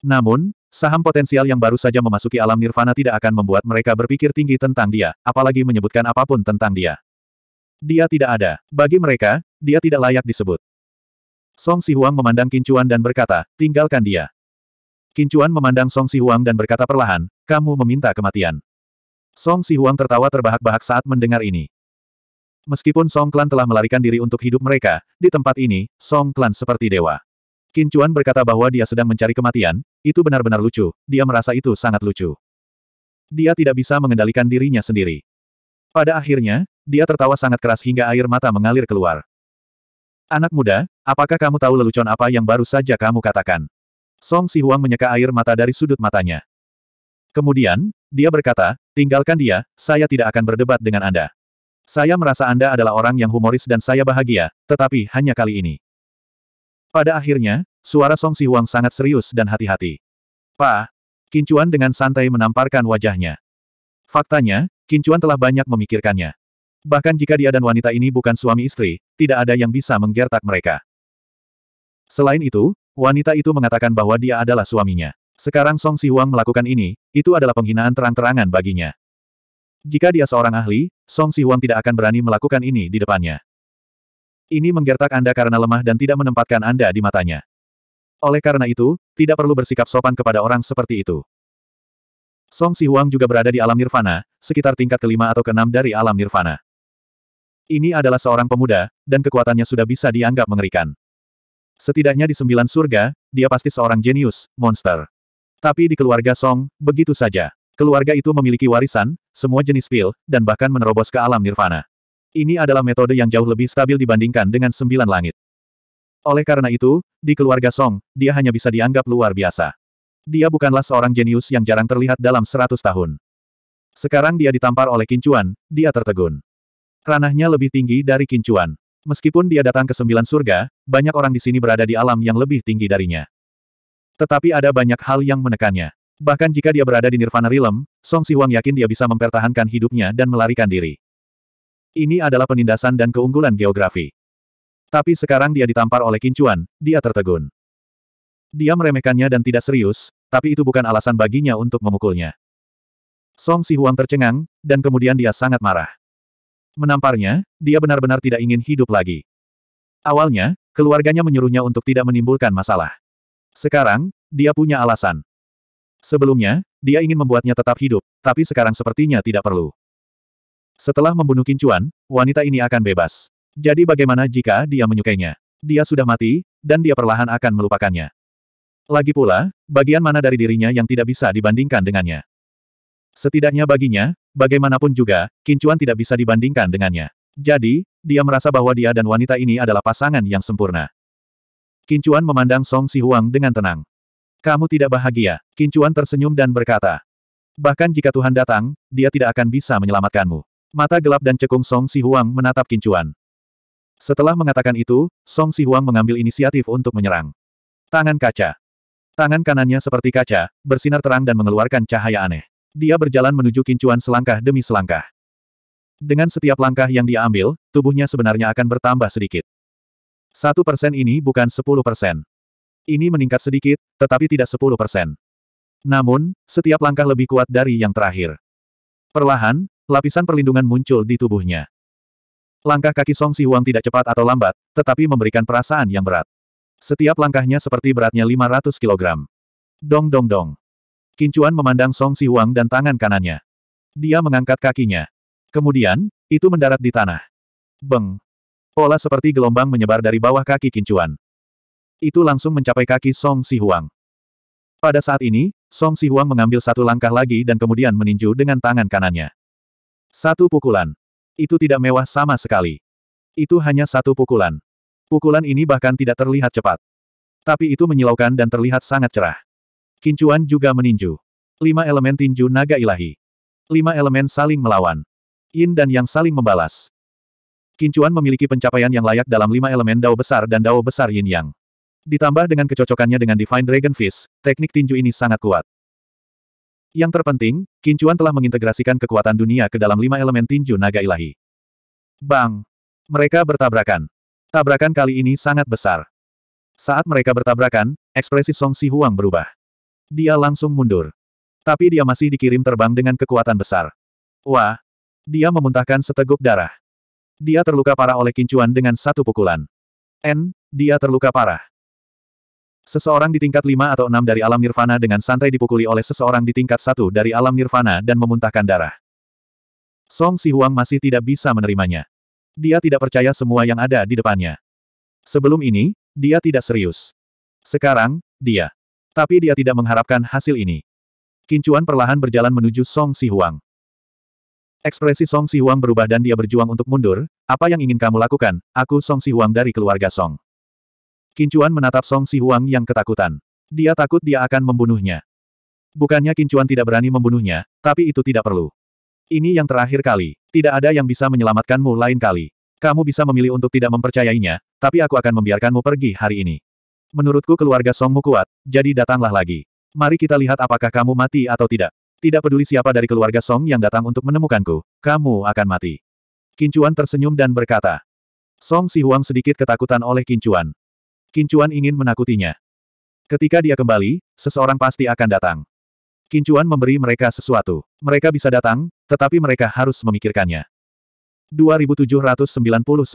Namun, saham potensial yang baru saja memasuki alam nirvana tidak akan membuat mereka berpikir tinggi tentang dia, apalagi menyebutkan apapun tentang dia. Dia tidak ada. Bagi mereka, dia tidak layak disebut. Song Sihuang memandang Kincuan dan berkata, tinggalkan dia. Kincuan memandang Song Sihuang dan berkata perlahan, kamu meminta kematian. Song Sihuang tertawa terbahak-bahak saat mendengar ini. Meskipun Song Klan telah melarikan diri untuk hidup mereka, di tempat ini, Song Klan seperti dewa. Qin Chuan berkata bahwa dia sedang mencari kematian, itu benar-benar lucu, dia merasa itu sangat lucu. Dia tidak bisa mengendalikan dirinya sendiri. Pada akhirnya, dia tertawa sangat keras hingga air mata mengalir keluar. Anak muda, apakah kamu tahu lelucon apa yang baru saja kamu katakan? Song Si Huang menyeka air mata dari sudut matanya. Kemudian, dia berkata, tinggalkan dia, saya tidak akan berdebat dengan Anda. Saya merasa Anda adalah orang yang humoris dan saya bahagia, tetapi hanya kali ini. Pada akhirnya, suara Song Si Huang sangat serius dan hati-hati. Pa, Kincuan dengan santai menamparkan wajahnya. Faktanya, Kincuan telah banyak memikirkannya. Bahkan jika dia dan wanita ini bukan suami istri, tidak ada yang bisa menggertak mereka. Selain itu, wanita itu mengatakan bahwa dia adalah suaminya. Sekarang Song Si Huang melakukan ini, itu adalah penghinaan terang-terangan baginya. Jika dia seorang ahli, Song Si Huang tidak akan berani melakukan ini di depannya. Ini menggertak Anda karena lemah dan tidak menempatkan Anda di matanya. Oleh karena itu, tidak perlu bersikap sopan kepada orang seperti itu. Song Si Huang juga berada di alam nirvana, sekitar tingkat kelima atau keenam dari alam nirvana. Ini adalah seorang pemuda, dan kekuatannya sudah bisa dianggap mengerikan. Setidaknya di sembilan surga, dia pasti seorang jenius, monster. Tapi di keluarga Song, begitu saja. Keluarga itu memiliki warisan, semua jenis pil, dan bahkan menerobos ke alam nirvana. Ini adalah metode yang jauh lebih stabil dibandingkan dengan sembilan langit. Oleh karena itu, di keluarga Song, dia hanya bisa dianggap luar biasa. Dia bukanlah seorang jenius yang jarang terlihat dalam seratus tahun. Sekarang dia ditampar oleh kincuan, dia tertegun. Ranahnya lebih tinggi dari kincuan. Meskipun dia datang ke sembilan surga, banyak orang di sini berada di alam yang lebih tinggi darinya. Tetapi ada banyak hal yang menekannya. Bahkan jika dia berada di Nirvana Realm, Song Siwang yakin dia bisa mempertahankan hidupnya dan melarikan diri. Ini adalah penindasan dan keunggulan geografi. Tapi sekarang dia ditampar oleh kincuan, dia tertegun. Dia meremehkannya dan tidak serius, tapi itu bukan alasan baginya untuk memukulnya. Song Si Huang tercengang, dan kemudian dia sangat marah. Menamparnya, dia benar-benar tidak ingin hidup lagi. Awalnya, keluarganya menyuruhnya untuk tidak menimbulkan masalah. Sekarang, dia punya alasan. Sebelumnya, dia ingin membuatnya tetap hidup, tapi sekarang sepertinya tidak perlu. Setelah membunuh Kincuan, wanita ini akan bebas. Jadi bagaimana jika dia menyukainya? Dia sudah mati, dan dia perlahan akan melupakannya. Lagi pula, bagian mana dari dirinya yang tidak bisa dibandingkan dengannya? Setidaknya baginya, bagaimanapun juga, Kincuan tidak bisa dibandingkan dengannya. Jadi, dia merasa bahwa dia dan wanita ini adalah pasangan yang sempurna. Kincuan memandang Song Si Huang dengan tenang. Kamu tidak bahagia, Kincuan tersenyum dan berkata. Bahkan jika Tuhan datang, dia tidak akan bisa menyelamatkanmu. Mata gelap dan cekung Song Si Huang menatap Kincuan. Setelah mengatakan itu, Song Si Huang mengambil inisiatif untuk menyerang. Tangan kaca. Tangan kanannya seperti kaca, bersinar terang dan mengeluarkan cahaya aneh. Dia berjalan menuju Kincuan selangkah demi selangkah. Dengan setiap langkah yang dia ambil, tubuhnya sebenarnya akan bertambah sedikit. Satu persen ini bukan sepuluh persen ini meningkat sedikit, tetapi tidak 10 persen. Namun, setiap langkah lebih kuat dari yang terakhir. Perlahan, lapisan perlindungan muncul di tubuhnya. Langkah kaki Song Si Huang tidak cepat atau lambat, tetapi memberikan perasaan yang berat. Setiap langkahnya seperti beratnya 500 kg. Dong dong dong. Kincuan memandang Song Si Huang dan tangan kanannya. Dia mengangkat kakinya. Kemudian, itu mendarat di tanah. Beng. Pola seperti gelombang menyebar dari bawah kaki Kincuan itu langsung mencapai kaki Song Sihuang. Pada saat ini, Song Sihuang mengambil satu langkah lagi dan kemudian meninju dengan tangan kanannya. Satu pukulan. Itu tidak mewah sama sekali. Itu hanya satu pukulan. Pukulan ini bahkan tidak terlihat cepat. Tapi itu menyilaukan dan terlihat sangat cerah. Kincuan juga meninju. Lima elemen tinju naga ilahi. Lima elemen saling melawan. Yin dan Yang saling membalas. Kincuan memiliki pencapaian yang layak dalam lima elemen dao besar dan dao besar Yin Yang. Ditambah dengan kecocokannya dengan Divine Dragon Fist, teknik tinju ini sangat kuat. Yang terpenting, Kincuan telah mengintegrasikan kekuatan dunia ke dalam lima elemen tinju naga ilahi. Bang! Mereka bertabrakan. Tabrakan kali ini sangat besar. Saat mereka bertabrakan, ekspresi Song Si Huang berubah. Dia langsung mundur. Tapi dia masih dikirim terbang dengan kekuatan besar. Wah! Dia memuntahkan seteguk darah. Dia terluka parah oleh Kincuan dengan satu pukulan. N, dia terluka parah. Seseorang di tingkat 5 atau 6 dari alam nirvana dengan santai dipukuli oleh seseorang di tingkat 1 dari alam nirvana dan memuntahkan darah. Song Si Huang masih tidak bisa menerimanya. Dia tidak percaya semua yang ada di depannya. Sebelum ini, dia tidak serius. Sekarang, dia. Tapi dia tidak mengharapkan hasil ini. Kincuan perlahan berjalan menuju Song Si Huang. Ekspresi Song Si Huang berubah dan dia berjuang untuk mundur, apa yang ingin kamu lakukan, aku Song Si Huang dari keluarga Song. Kincuan menatap Song Sihuang yang ketakutan. Dia takut dia akan membunuhnya. Bukannya Kincuan tidak berani membunuhnya, tapi itu tidak perlu. Ini yang terakhir kali. Tidak ada yang bisa menyelamatkanmu lain kali. Kamu bisa memilih untuk tidak mempercayainya, tapi aku akan membiarkanmu pergi hari ini. Menurutku keluarga Songmu kuat, jadi datanglah lagi. Mari kita lihat apakah kamu mati atau tidak. Tidak peduli siapa dari keluarga Song yang datang untuk menemukanku, kamu akan mati. Kincuan tersenyum dan berkata. Song Sihuang sedikit ketakutan oleh Kincuan. Kincuan ingin menakutinya. Ketika dia kembali, seseorang pasti akan datang. Kincuan memberi mereka sesuatu. Mereka bisa datang, tetapi mereka harus memikirkannya. 2799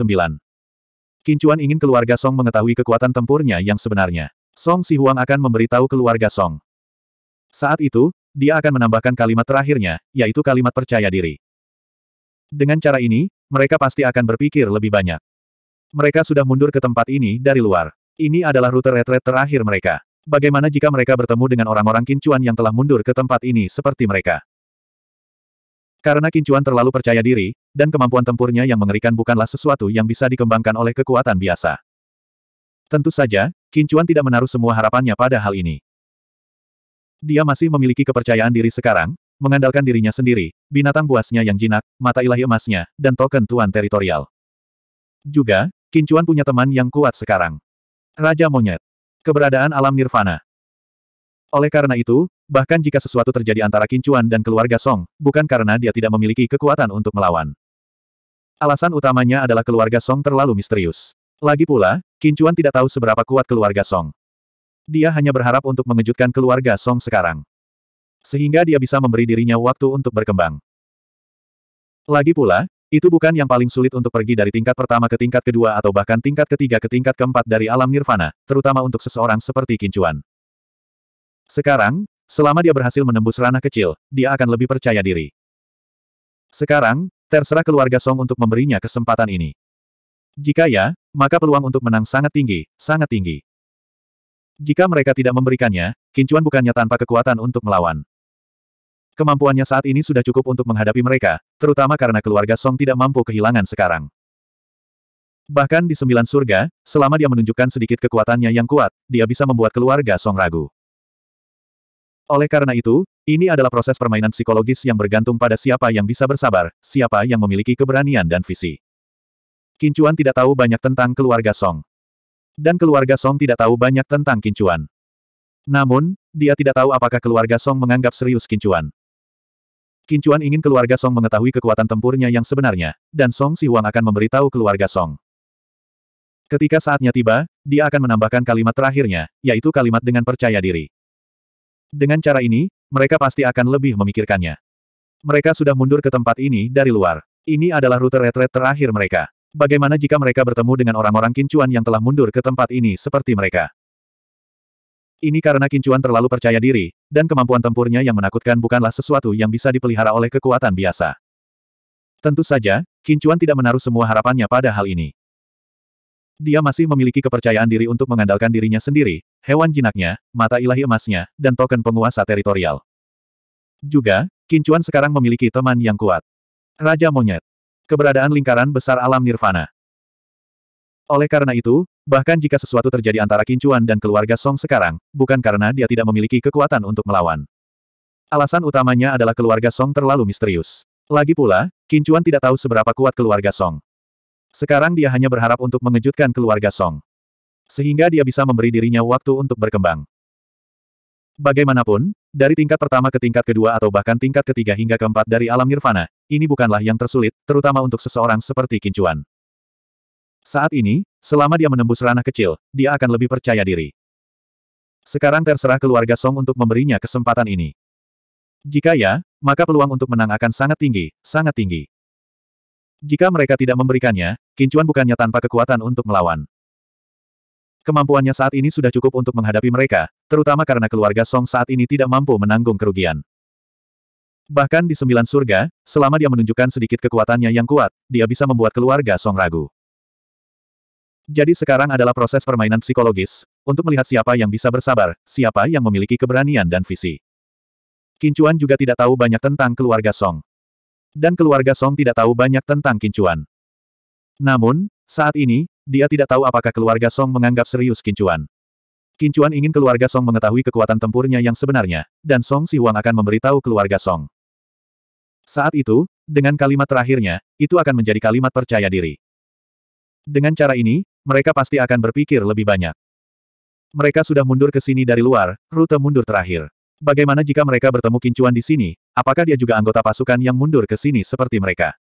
Kincuan ingin keluarga Song mengetahui kekuatan tempurnya yang sebenarnya. Song Si Huang akan memberitahu keluarga Song. Saat itu, dia akan menambahkan kalimat terakhirnya, yaitu kalimat percaya diri. Dengan cara ini, mereka pasti akan berpikir lebih banyak. Mereka sudah mundur ke tempat ini dari luar. Ini adalah rute retret terakhir mereka. Bagaimana jika mereka bertemu dengan orang-orang kincuan yang telah mundur ke tempat ini seperti mereka? Karena kincuan terlalu percaya diri, dan kemampuan tempurnya yang mengerikan bukanlah sesuatu yang bisa dikembangkan oleh kekuatan biasa. Tentu saja, kincuan tidak menaruh semua harapannya pada hal ini. Dia masih memiliki kepercayaan diri sekarang, mengandalkan dirinya sendiri, binatang buasnya yang jinak, mata ilahi emasnya, dan token tuan teritorial. Juga, kincuan punya teman yang kuat sekarang. Raja Monyet. Keberadaan alam nirvana. Oleh karena itu, bahkan jika sesuatu terjadi antara Kincuan dan keluarga Song, bukan karena dia tidak memiliki kekuatan untuk melawan. Alasan utamanya adalah keluarga Song terlalu misterius. Lagi pula, Kincuan tidak tahu seberapa kuat keluarga Song. Dia hanya berharap untuk mengejutkan keluarga Song sekarang. Sehingga dia bisa memberi dirinya waktu untuk berkembang. Lagi pula, itu bukan yang paling sulit untuk pergi dari tingkat pertama ke tingkat kedua atau bahkan tingkat ketiga ke tingkat keempat dari alam nirvana, terutama untuk seseorang seperti Kincuan. Sekarang, selama dia berhasil menembus ranah kecil, dia akan lebih percaya diri. Sekarang, terserah keluarga Song untuk memberinya kesempatan ini. Jika ya, maka peluang untuk menang sangat tinggi, sangat tinggi. Jika mereka tidak memberikannya, Kincuan bukannya tanpa kekuatan untuk melawan. Kemampuannya saat ini sudah cukup untuk menghadapi mereka, terutama karena keluarga Song tidak mampu kehilangan sekarang. Bahkan di sembilan surga, selama dia menunjukkan sedikit kekuatannya yang kuat, dia bisa membuat keluarga Song ragu. Oleh karena itu, ini adalah proses permainan psikologis yang bergantung pada siapa yang bisa bersabar, siapa yang memiliki keberanian dan visi. Kincuan tidak tahu banyak tentang keluarga Song. Dan keluarga Song tidak tahu banyak tentang Kincuan. Namun, dia tidak tahu apakah keluarga Song menganggap serius Kincuan. Kincuan ingin keluarga Song mengetahui kekuatan tempurnya yang sebenarnya, dan Song Si Huang akan memberitahu keluarga Song. Ketika saatnya tiba, dia akan menambahkan kalimat terakhirnya, yaitu kalimat dengan percaya diri. Dengan cara ini, mereka pasti akan lebih memikirkannya. Mereka sudah mundur ke tempat ini dari luar. Ini adalah rute retret terakhir mereka. Bagaimana jika mereka bertemu dengan orang-orang kincuan yang telah mundur ke tempat ini seperti mereka? Ini karena Kincuan terlalu percaya diri, dan kemampuan tempurnya yang menakutkan bukanlah sesuatu yang bisa dipelihara oleh kekuatan biasa. Tentu saja, Kincuan tidak menaruh semua harapannya pada hal ini. Dia masih memiliki kepercayaan diri untuk mengandalkan dirinya sendiri, hewan jinaknya, mata ilahi emasnya, dan token penguasa teritorial. Juga, Kincuan sekarang memiliki teman yang kuat. Raja Monyet. Keberadaan lingkaran besar alam nirvana. Oleh karena itu, Bahkan jika sesuatu terjadi antara Kincuan dan keluarga Song sekarang, bukan karena dia tidak memiliki kekuatan untuk melawan. Alasan utamanya adalah keluarga Song terlalu misterius. Lagi pula, Kincuan tidak tahu seberapa kuat keluarga Song. Sekarang dia hanya berharap untuk mengejutkan keluarga Song. Sehingga dia bisa memberi dirinya waktu untuk berkembang. Bagaimanapun, dari tingkat pertama ke tingkat kedua atau bahkan tingkat ketiga hingga keempat dari alam nirvana, ini bukanlah yang tersulit, terutama untuk seseorang seperti Kincuan. Saat ini, selama dia menembus ranah kecil, dia akan lebih percaya diri. Sekarang terserah keluarga Song untuk memberinya kesempatan ini. Jika ya, maka peluang untuk menang akan sangat tinggi, sangat tinggi. Jika mereka tidak memberikannya, Kincuan bukannya tanpa kekuatan untuk melawan. Kemampuannya saat ini sudah cukup untuk menghadapi mereka, terutama karena keluarga Song saat ini tidak mampu menanggung kerugian. Bahkan di sembilan surga, selama dia menunjukkan sedikit kekuatannya yang kuat, dia bisa membuat keluarga Song ragu. Jadi sekarang adalah proses permainan psikologis, untuk melihat siapa yang bisa bersabar, siapa yang memiliki keberanian dan visi. Kincuan juga tidak tahu banyak tentang keluarga Song. Dan keluarga Song tidak tahu banyak tentang Kincuan. Namun, saat ini, dia tidak tahu apakah keluarga Song menganggap serius Kincuan. Kincuan ingin keluarga Song mengetahui kekuatan tempurnya yang sebenarnya, dan Song Si Huang akan memberitahu keluarga Song. Saat itu, dengan kalimat terakhirnya, itu akan menjadi kalimat percaya diri. Dengan cara ini, mereka pasti akan berpikir lebih banyak. Mereka sudah mundur ke sini dari luar, rute mundur terakhir. Bagaimana jika mereka bertemu kincuan di sini, apakah dia juga anggota pasukan yang mundur ke sini seperti mereka?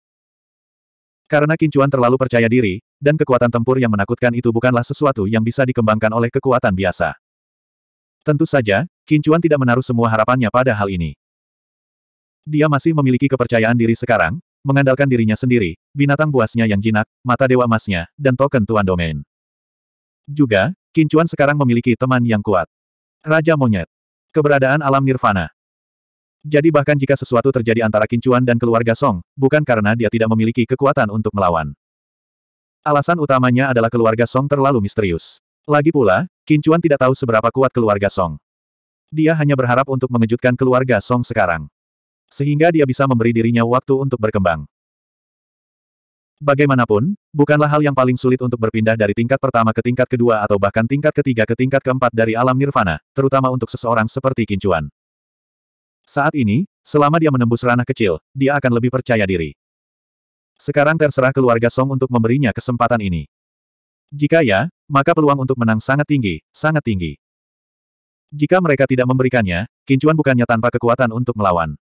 Karena kincuan terlalu percaya diri, dan kekuatan tempur yang menakutkan itu bukanlah sesuatu yang bisa dikembangkan oleh kekuatan biasa. Tentu saja, kincuan tidak menaruh semua harapannya pada hal ini. Dia masih memiliki kepercayaan diri sekarang, mengandalkan dirinya sendiri, binatang buasnya yang jinak, mata dewa emasnya, dan token tuan domain. Juga, Kincuan sekarang memiliki teman yang kuat. Raja Monyet. Keberadaan alam nirvana. Jadi bahkan jika sesuatu terjadi antara Kincuan dan keluarga Song, bukan karena dia tidak memiliki kekuatan untuk melawan. Alasan utamanya adalah keluarga Song terlalu misterius. Lagi pula, Kincuan tidak tahu seberapa kuat keluarga Song. Dia hanya berharap untuk mengejutkan keluarga Song sekarang. Sehingga dia bisa memberi dirinya waktu untuk berkembang. Bagaimanapun, bukanlah hal yang paling sulit untuk berpindah dari tingkat pertama ke tingkat kedua atau bahkan tingkat ketiga ke tingkat keempat dari alam nirvana, terutama untuk seseorang seperti Kincuan. Saat ini, selama dia menembus ranah kecil, dia akan lebih percaya diri. Sekarang terserah keluarga Song untuk memberinya kesempatan ini. Jika ya, maka peluang untuk menang sangat tinggi, sangat tinggi. Jika mereka tidak memberikannya, Kincuan bukannya tanpa kekuatan untuk melawan.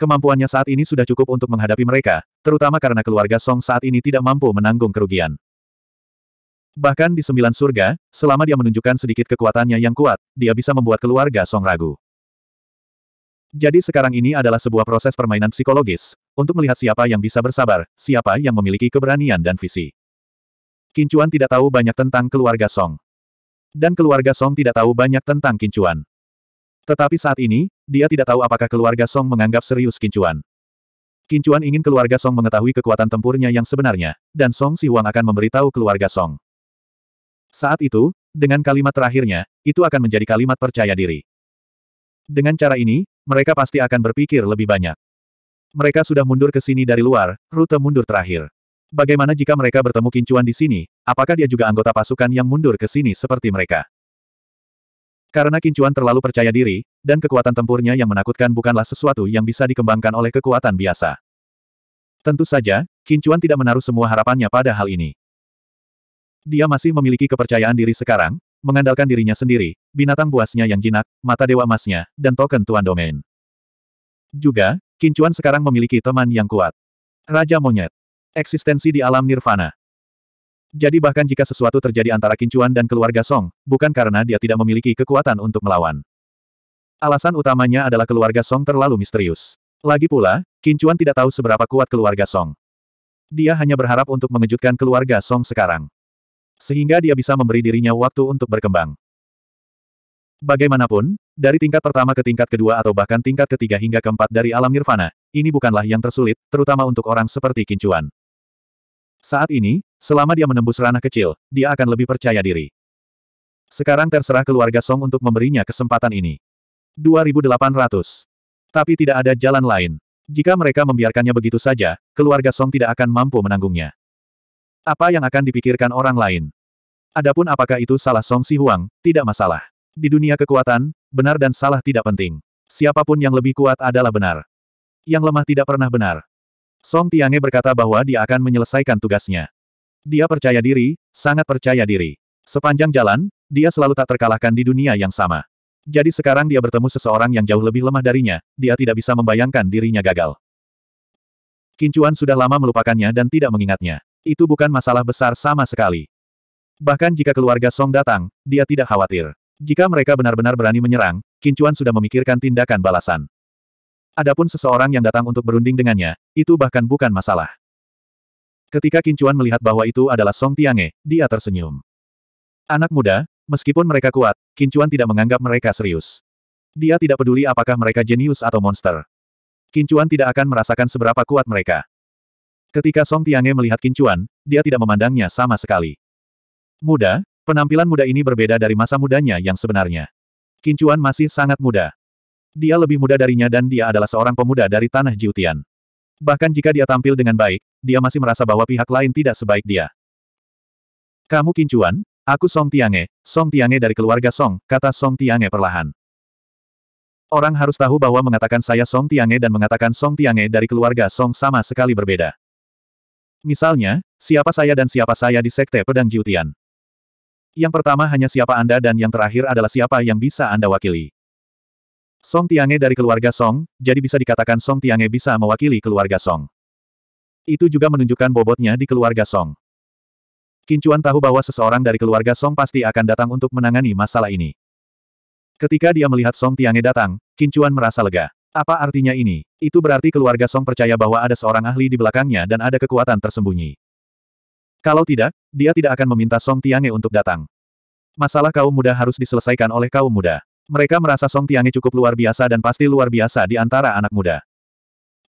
Kemampuannya saat ini sudah cukup untuk menghadapi mereka, terutama karena keluarga Song saat ini tidak mampu menanggung kerugian. Bahkan di sembilan surga, selama dia menunjukkan sedikit kekuatannya yang kuat, dia bisa membuat keluarga Song ragu. Jadi sekarang ini adalah sebuah proses permainan psikologis, untuk melihat siapa yang bisa bersabar, siapa yang memiliki keberanian dan visi. Kincuan tidak tahu banyak tentang keluarga Song. Dan keluarga Song tidak tahu banyak tentang Kincuan. Tetapi saat ini, dia tidak tahu apakah keluarga Song menganggap serius Kincuan. Kincuan ingin keluarga Song mengetahui kekuatan tempurnya yang sebenarnya, dan Song Si Huang akan memberitahu keluarga Song. Saat itu, dengan kalimat terakhirnya, itu akan menjadi kalimat percaya diri. Dengan cara ini, mereka pasti akan berpikir lebih banyak. Mereka sudah mundur ke sini dari luar, rute mundur terakhir. Bagaimana jika mereka bertemu Kincuan di sini? Apakah dia juga anggota pasukan yang mundur ke sini seperti mereka? Karena Kincuan terlalu percaya diri, dan kekuatan tempurnya yang menakutkan bukanlah sesuatu yang bisa dikembangkan oleh kekuatan biasa. Tentu saja, Kincuan tidak menaruh semua harapannya pada hal ini. Dia masih memiliki kepercayaan diri sekarang, mengandalkan dirinya sendiri, binatang buasnya yang jinak, mata dewa emasnya, dan token tuan domain. Juga, Kincuan sekarang memiliki teman yang kuat. Raja Monyet. Eksistensi di alam nirvana. Jadi bahkan jika sesuatu terjadi antara Kincuan dan keluarga Song, bukan karena dia tidak memiliki kekuatan untuk melawan. Alasan utamanya adalah keluarga Song terlalu misterius. Lagi pula, Kincuan tidak tahu seberapa kuat keluarga Song. Dia hanya berharap untuk mengejutkan keluarga Song sekarang. Sehingga dia bisa memberi dirinya waktu untuk berkembang. Bagaimanapun, dari tingkat pertama ke tingkat kedua atau bahkan tingkat ketiga hingga keempat dari alam nirvana, ini bukanlah yang tersulit, terutama untuk orang seperti Kincuan. Saat ini, Selama dia menembus ranah kecil, dia akan lebih percaya diri. Sekarang terserah keluarga Song untuk memberinya kesempatan ini. 2800. Tapi tidak ada jalan lain. Jika mereka membiarkannya begitu saja, keluarga Song tidak akan mampu menanggungnya. Apa yang akan dipikirkan orang lain? Adapun apakah itu salah Song Si Huang, tidak masalah. Di dunia kekuatan, benar dan salah tidak penting. Siapapun yang lebih kuat adalah benar. Yang lemah tidak pernah benar. Song Tiange berkata bahwa dia akan menyelesaikan tugasnya. Dia percaya diri, sangat percaya diri. Sepanjang jalan, dia selalu tak terkalahkan di dunia yang sama. Jadi sekarang dia bertemu seseorang yang jauh lebih lemah darinya, dia tidak bisa membayangkan dirinya gagal. Kincuan sudah lama melupakannya dan tidak mengingatnya. Itu bukan masalah besar sama sekali. Bahkan jika keluarga Song datang, dia tidak khawatir. Jika mereka benar-benar berani menyerang, Kincuan sudah memikirkan tindakan balasan. Adapun seseorang yang datang untuk berunding dengannya, itu bahkan bukan masalah. Ketika Kincuan melihat bahwa itu adalah Song Tiange, dia tersenyum. Anak muda, meskipun mereka kuat, Kincuan tidak menganggap mereka serius. Dia tidak peduli apakah mereka jenius atau monster. Kincuan tidak akan merasakan seberapa kuat mereka. Ketika Song Tiange melihat Kincuan, dia tidak memandangnya sama sekali. Muda, penampilan muda ini berbeda dari masa mudanya yang sebenarnya. Kincuan masih sangat muda. Dia lebih muda darinya dan dia adalah seorang pemuda dari tanah Jiutian. Bahkan jika dia tampil dengan baik, dia masih merasa bahwa pihak lain tidak sebaik dia. Kamu kincuan, aku Song Tiange, Song Tiange dari keluarga Song, kata Song Tiange perlahan. Orang harus tahu bahwa mengatakan saya Song Tiange dan mengatakan Song Tiange dari keluarga Song sama sekali berbeda. Misalnya, siapa saya dan siapa saya di Sekte Pedang Jiutian. Yang pertama hanya siapa Anda dan yang terakhir adalah siapa yang bisa Anda wakili. Song Tiange dari keluarga Song, jadi bisa dikatakan Song Tiange bisa mewakili keluarga Song. Itu juga menunjukkan bobotnya di keluarga Song. Kincuan tahu bahwa seseorang dari keluarga Song pasti akan datang untuk menangani masalah ini. Ketika dia melihat Song Tiange datang, Kincuan merasa lega. Apa artinya ini? Itu berarti keluarga Song percaya bahwa ada seorang ahli di belakangnya dan ada kekuatan tersembunyi. Kalau tidak, dia tidak akan meminta Song Tiange untuk datang. Masalah kaum muda harus diselesaikan oleh kaum muda. Mereka merasa Song Tiange cukup luar biasa dan pasti luar biasa di antara anak muda.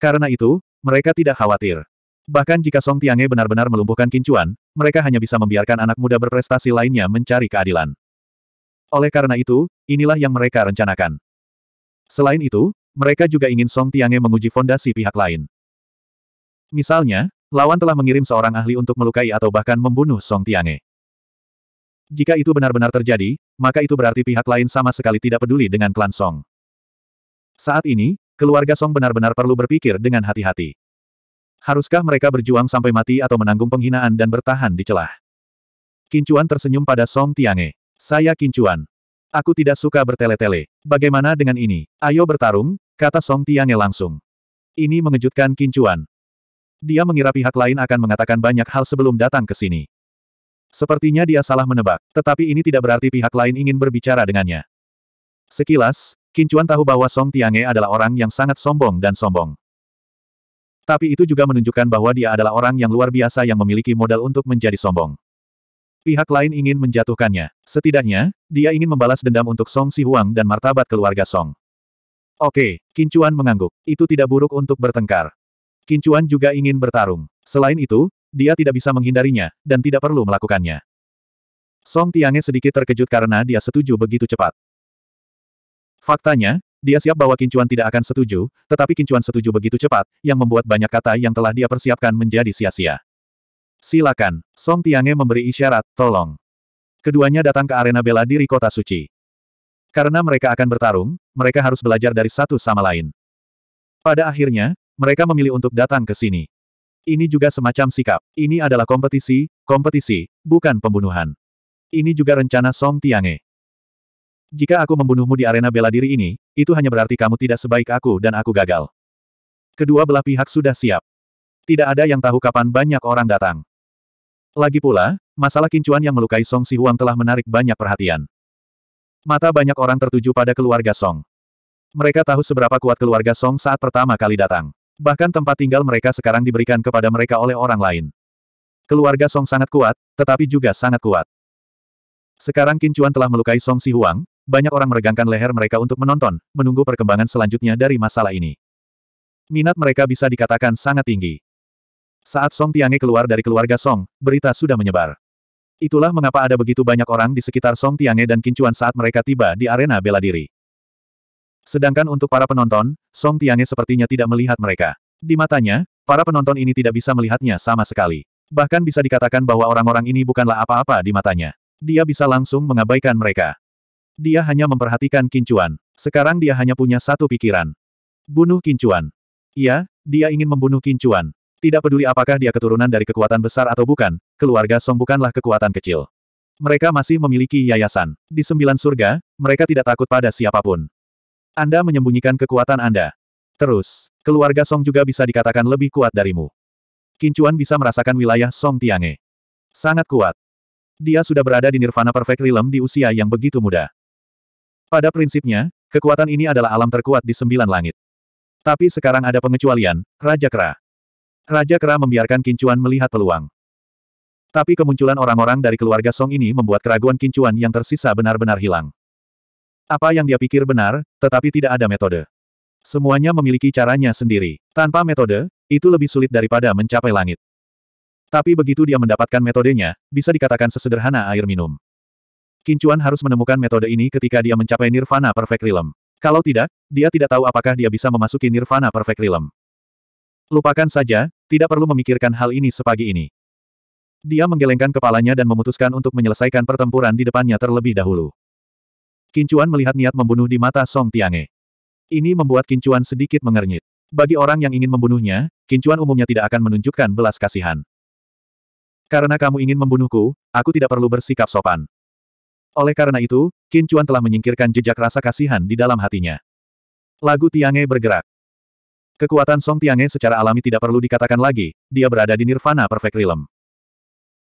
Karena itu, mereka tidak khawatir. Bahkan jika Song Tiange benar-benar melumpuhkan Kincuan, mereka hanya bisa membiarkan anak muda berprestasi lainnya mencari keadilan. Oleh karena itu, inilah yang mereka rencanakan. Selain itu, mereka juga ingin Song Tiange menguji fondasi pihak lain. Misalnya, lawan telah mengirim seorang ahli untuk melukai atau bahkan membunuh Song Tiange. Jika itu benar-benar terjadi, maka itu berarti pihak lain sama sekali tidak peduli dengan klan Song. Saat ini, keluarga Song benar-benar perlu berpikir dengan hati-hati. Haruskah mereka berjuang sampai mati atau menanggung penghinaan dan bertahan di celah? Kincuan tersenyum pada Song Tiange. Saya Kincuan. Aku tidak suka bertele-tele. Bagaimana dengan ini? Ayo bertarung, kata Song Tiange langsung. Ini mengejutkan Kincuan. Dia mengira pihak lain akan mengatakan banyak hal sebelum datang ke sini. Sepertinya dia salah menebak, tetapi ini tidak berarti pihak lain ingin berbicara dengannya. Sekilas, Kincuan tahu bahwa Song Tiange adalah orang yang sangat sombong dan sombong. Tapi itu juga menunjukkan bahwa dia adalah orang yang luar biasa yang memiliki modal untuk menjadi sombong. Pihak lain ingin menjatuhkannya. Setidaknya, dia ingin membalas dendam untuk Song Si Huang dan martabat keluarga Song. Oke, Kincuan mengangguk. Itu tidak buruk untuk bertengkar. Kincuan juga ingin bertarung. Selain itu, dia tidak bisa menghindarinya, dan tidak perlu melakukannya. Song Tiange sedikit terkejut karena dia setuju begitu cepat. Faktanya, dia siap bahwa Kincuan tidak akan setuju, tetapi Kincuan setuju begitu cepat, yang membuat banyak kata yang telah dia persiapkan menjadi sia-sia. Silakan, Song Tiange memberi isyarat, tolong. Keduanya datang ke arena bela diri kota suci. Karena mereka akan bertarung, mereka harus belajar dari satu sama lain. Pada akhirnya, mereka memilih untuk datang ke sini. Ini juga semacam sikap. Ini adalah kompetisi, kompetisi, bukan pembunuhan. Ini juga rencana Song Tiange. Jika aku membunuhmu di arena bela diri ini, itu hanya berarti kamu tidak sebaik aku dan aku gagal. Kedua belah pihak sudah siap. Tidak ada yang tahu kapan banyak orang datang. Lagi pula, masalah kincuan yang melukai Song Si Huang telah menarik banyak perhatian. Mata banyak orang tertuju pada keluarga Song. Mereka tahu seberapa kuat keluarga Song saat pertama kali datang. Bahkan tempat tinggal mereka sekarang diberikan kepada mereka oleh orang lain. Keluarga Song sangat kuat, tetapi juga sangat kuat. Sekarang Kincuan telah melukai Song Si Huang, banyak orang meregangkan leher mereka untuk menonton, menunggu perkembangan selanjutnya dari masalah ini. Minat mereka bisa dikatakan sangat tinggi. Saat Song Tiange keluar dari keluarga Song, berita sudah menyebar. Itulah mengapa ada begitu banyak orang di sekitar Song Tiange dan Kincuan saat mereka tiba di arena bela diri. Sedangkan untuk para penonton, Song Tiange sepertinya tidak melihat mereka. Di matanya, para penonton ini tidak bisa melihatnya sama sekali. Bahkan bisa dikatakan bahwa orang-orang ini bukanlah apa-apa di matanya. Dia bisa langsung mengabaikan mereka. Dia hanya memperhatikan Kincuan. Sekarang dia hanya punya satu pikiran. Bunuh Kincuan. Iya, dia ingin membunuh Kincuan. Tidak peduli apakah dia keturunan dari kekuatan besar atau bukan, keluarga Song bukanlah kekuatan kecil. Mereka masih memiliki yayasan. Di sembilan surga, mereka tidak takut pada siapapun. Anda menyembunyikan kekuatan Anda. Terus, keluarga Song juga bisa dikatakan lebih kuat darimu. Kincuan bisa merasakan wilayah Song Tiange. Sangat kuat. Dia sudah berada di Nirvana Perfect Realm di usia yang begitu muda. Pada prinsipnya, kekuatan ini adalah alam terkuat di sembilan langit. Tapi sekarang ada pengecualian, Raja Kera. Raja Kera membiarkan Kincuan melihat peluang. Tapi kemunculan orang-orang dari keluarga Song ini membuat keraguan Kincuan yang tersisa benar-benar hilang. Apa yang dia pikir benar, tetapi tidak ada metode. Semuanya memiliki caranya sendiri. Tanpa metode, itu lebih sulit daripada mencapai langit. Tapi begitu dia mendapatkan metodenya, bisa dikatakan sesederhana air minum. Kincuan harus menemukan metode ini ketika dia mencapai Nirvana Perfect Realm. Kalau tidak, dia tidak tahu apakah dia bisa memasuki Nirvana Perfect Realm. Lupakan saja, tidak perlu memikirkan hal ini sepagi ini. Dia menggelengkan kepalanya dan memutuskan untuk menyelesaikan pertempuran di depannya terlebih dahulu. Kincuan melihat niat membunuh di mata Song Tiange. Ini membuat Kincuan sedikit mengernyit. Bagi orang yang ingin membunuhnya, Kincuan umumnya tidak akan menunjukkan belas kasihan. Karena kamu ingin membunuhku, aku tidak perlu bersikap sopan. Oleh karena itu, Qin Chuan telah menyingkirkan jejak rasa kasihan di dalam hatinya. Lagu Tiange bergerak. Kekuatan Song Tiange secara alami tidak perlu dikatakan lagi, dia berada di Nirvana Perfect Realm.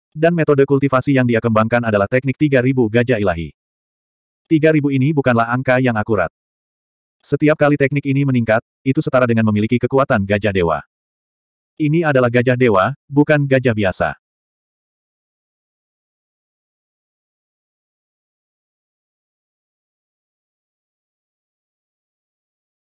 Dan metode kultivasi yang dia kembangkan adalah teknik 3000 gajah ilahi. 3000 ini bukanlah angka yang akurat. Setiap kali teknik ini meningkat, itu setara dengan memiliki kekuatan gajah dewa. Ini adalah gajah dewa, bukan gajah biasa.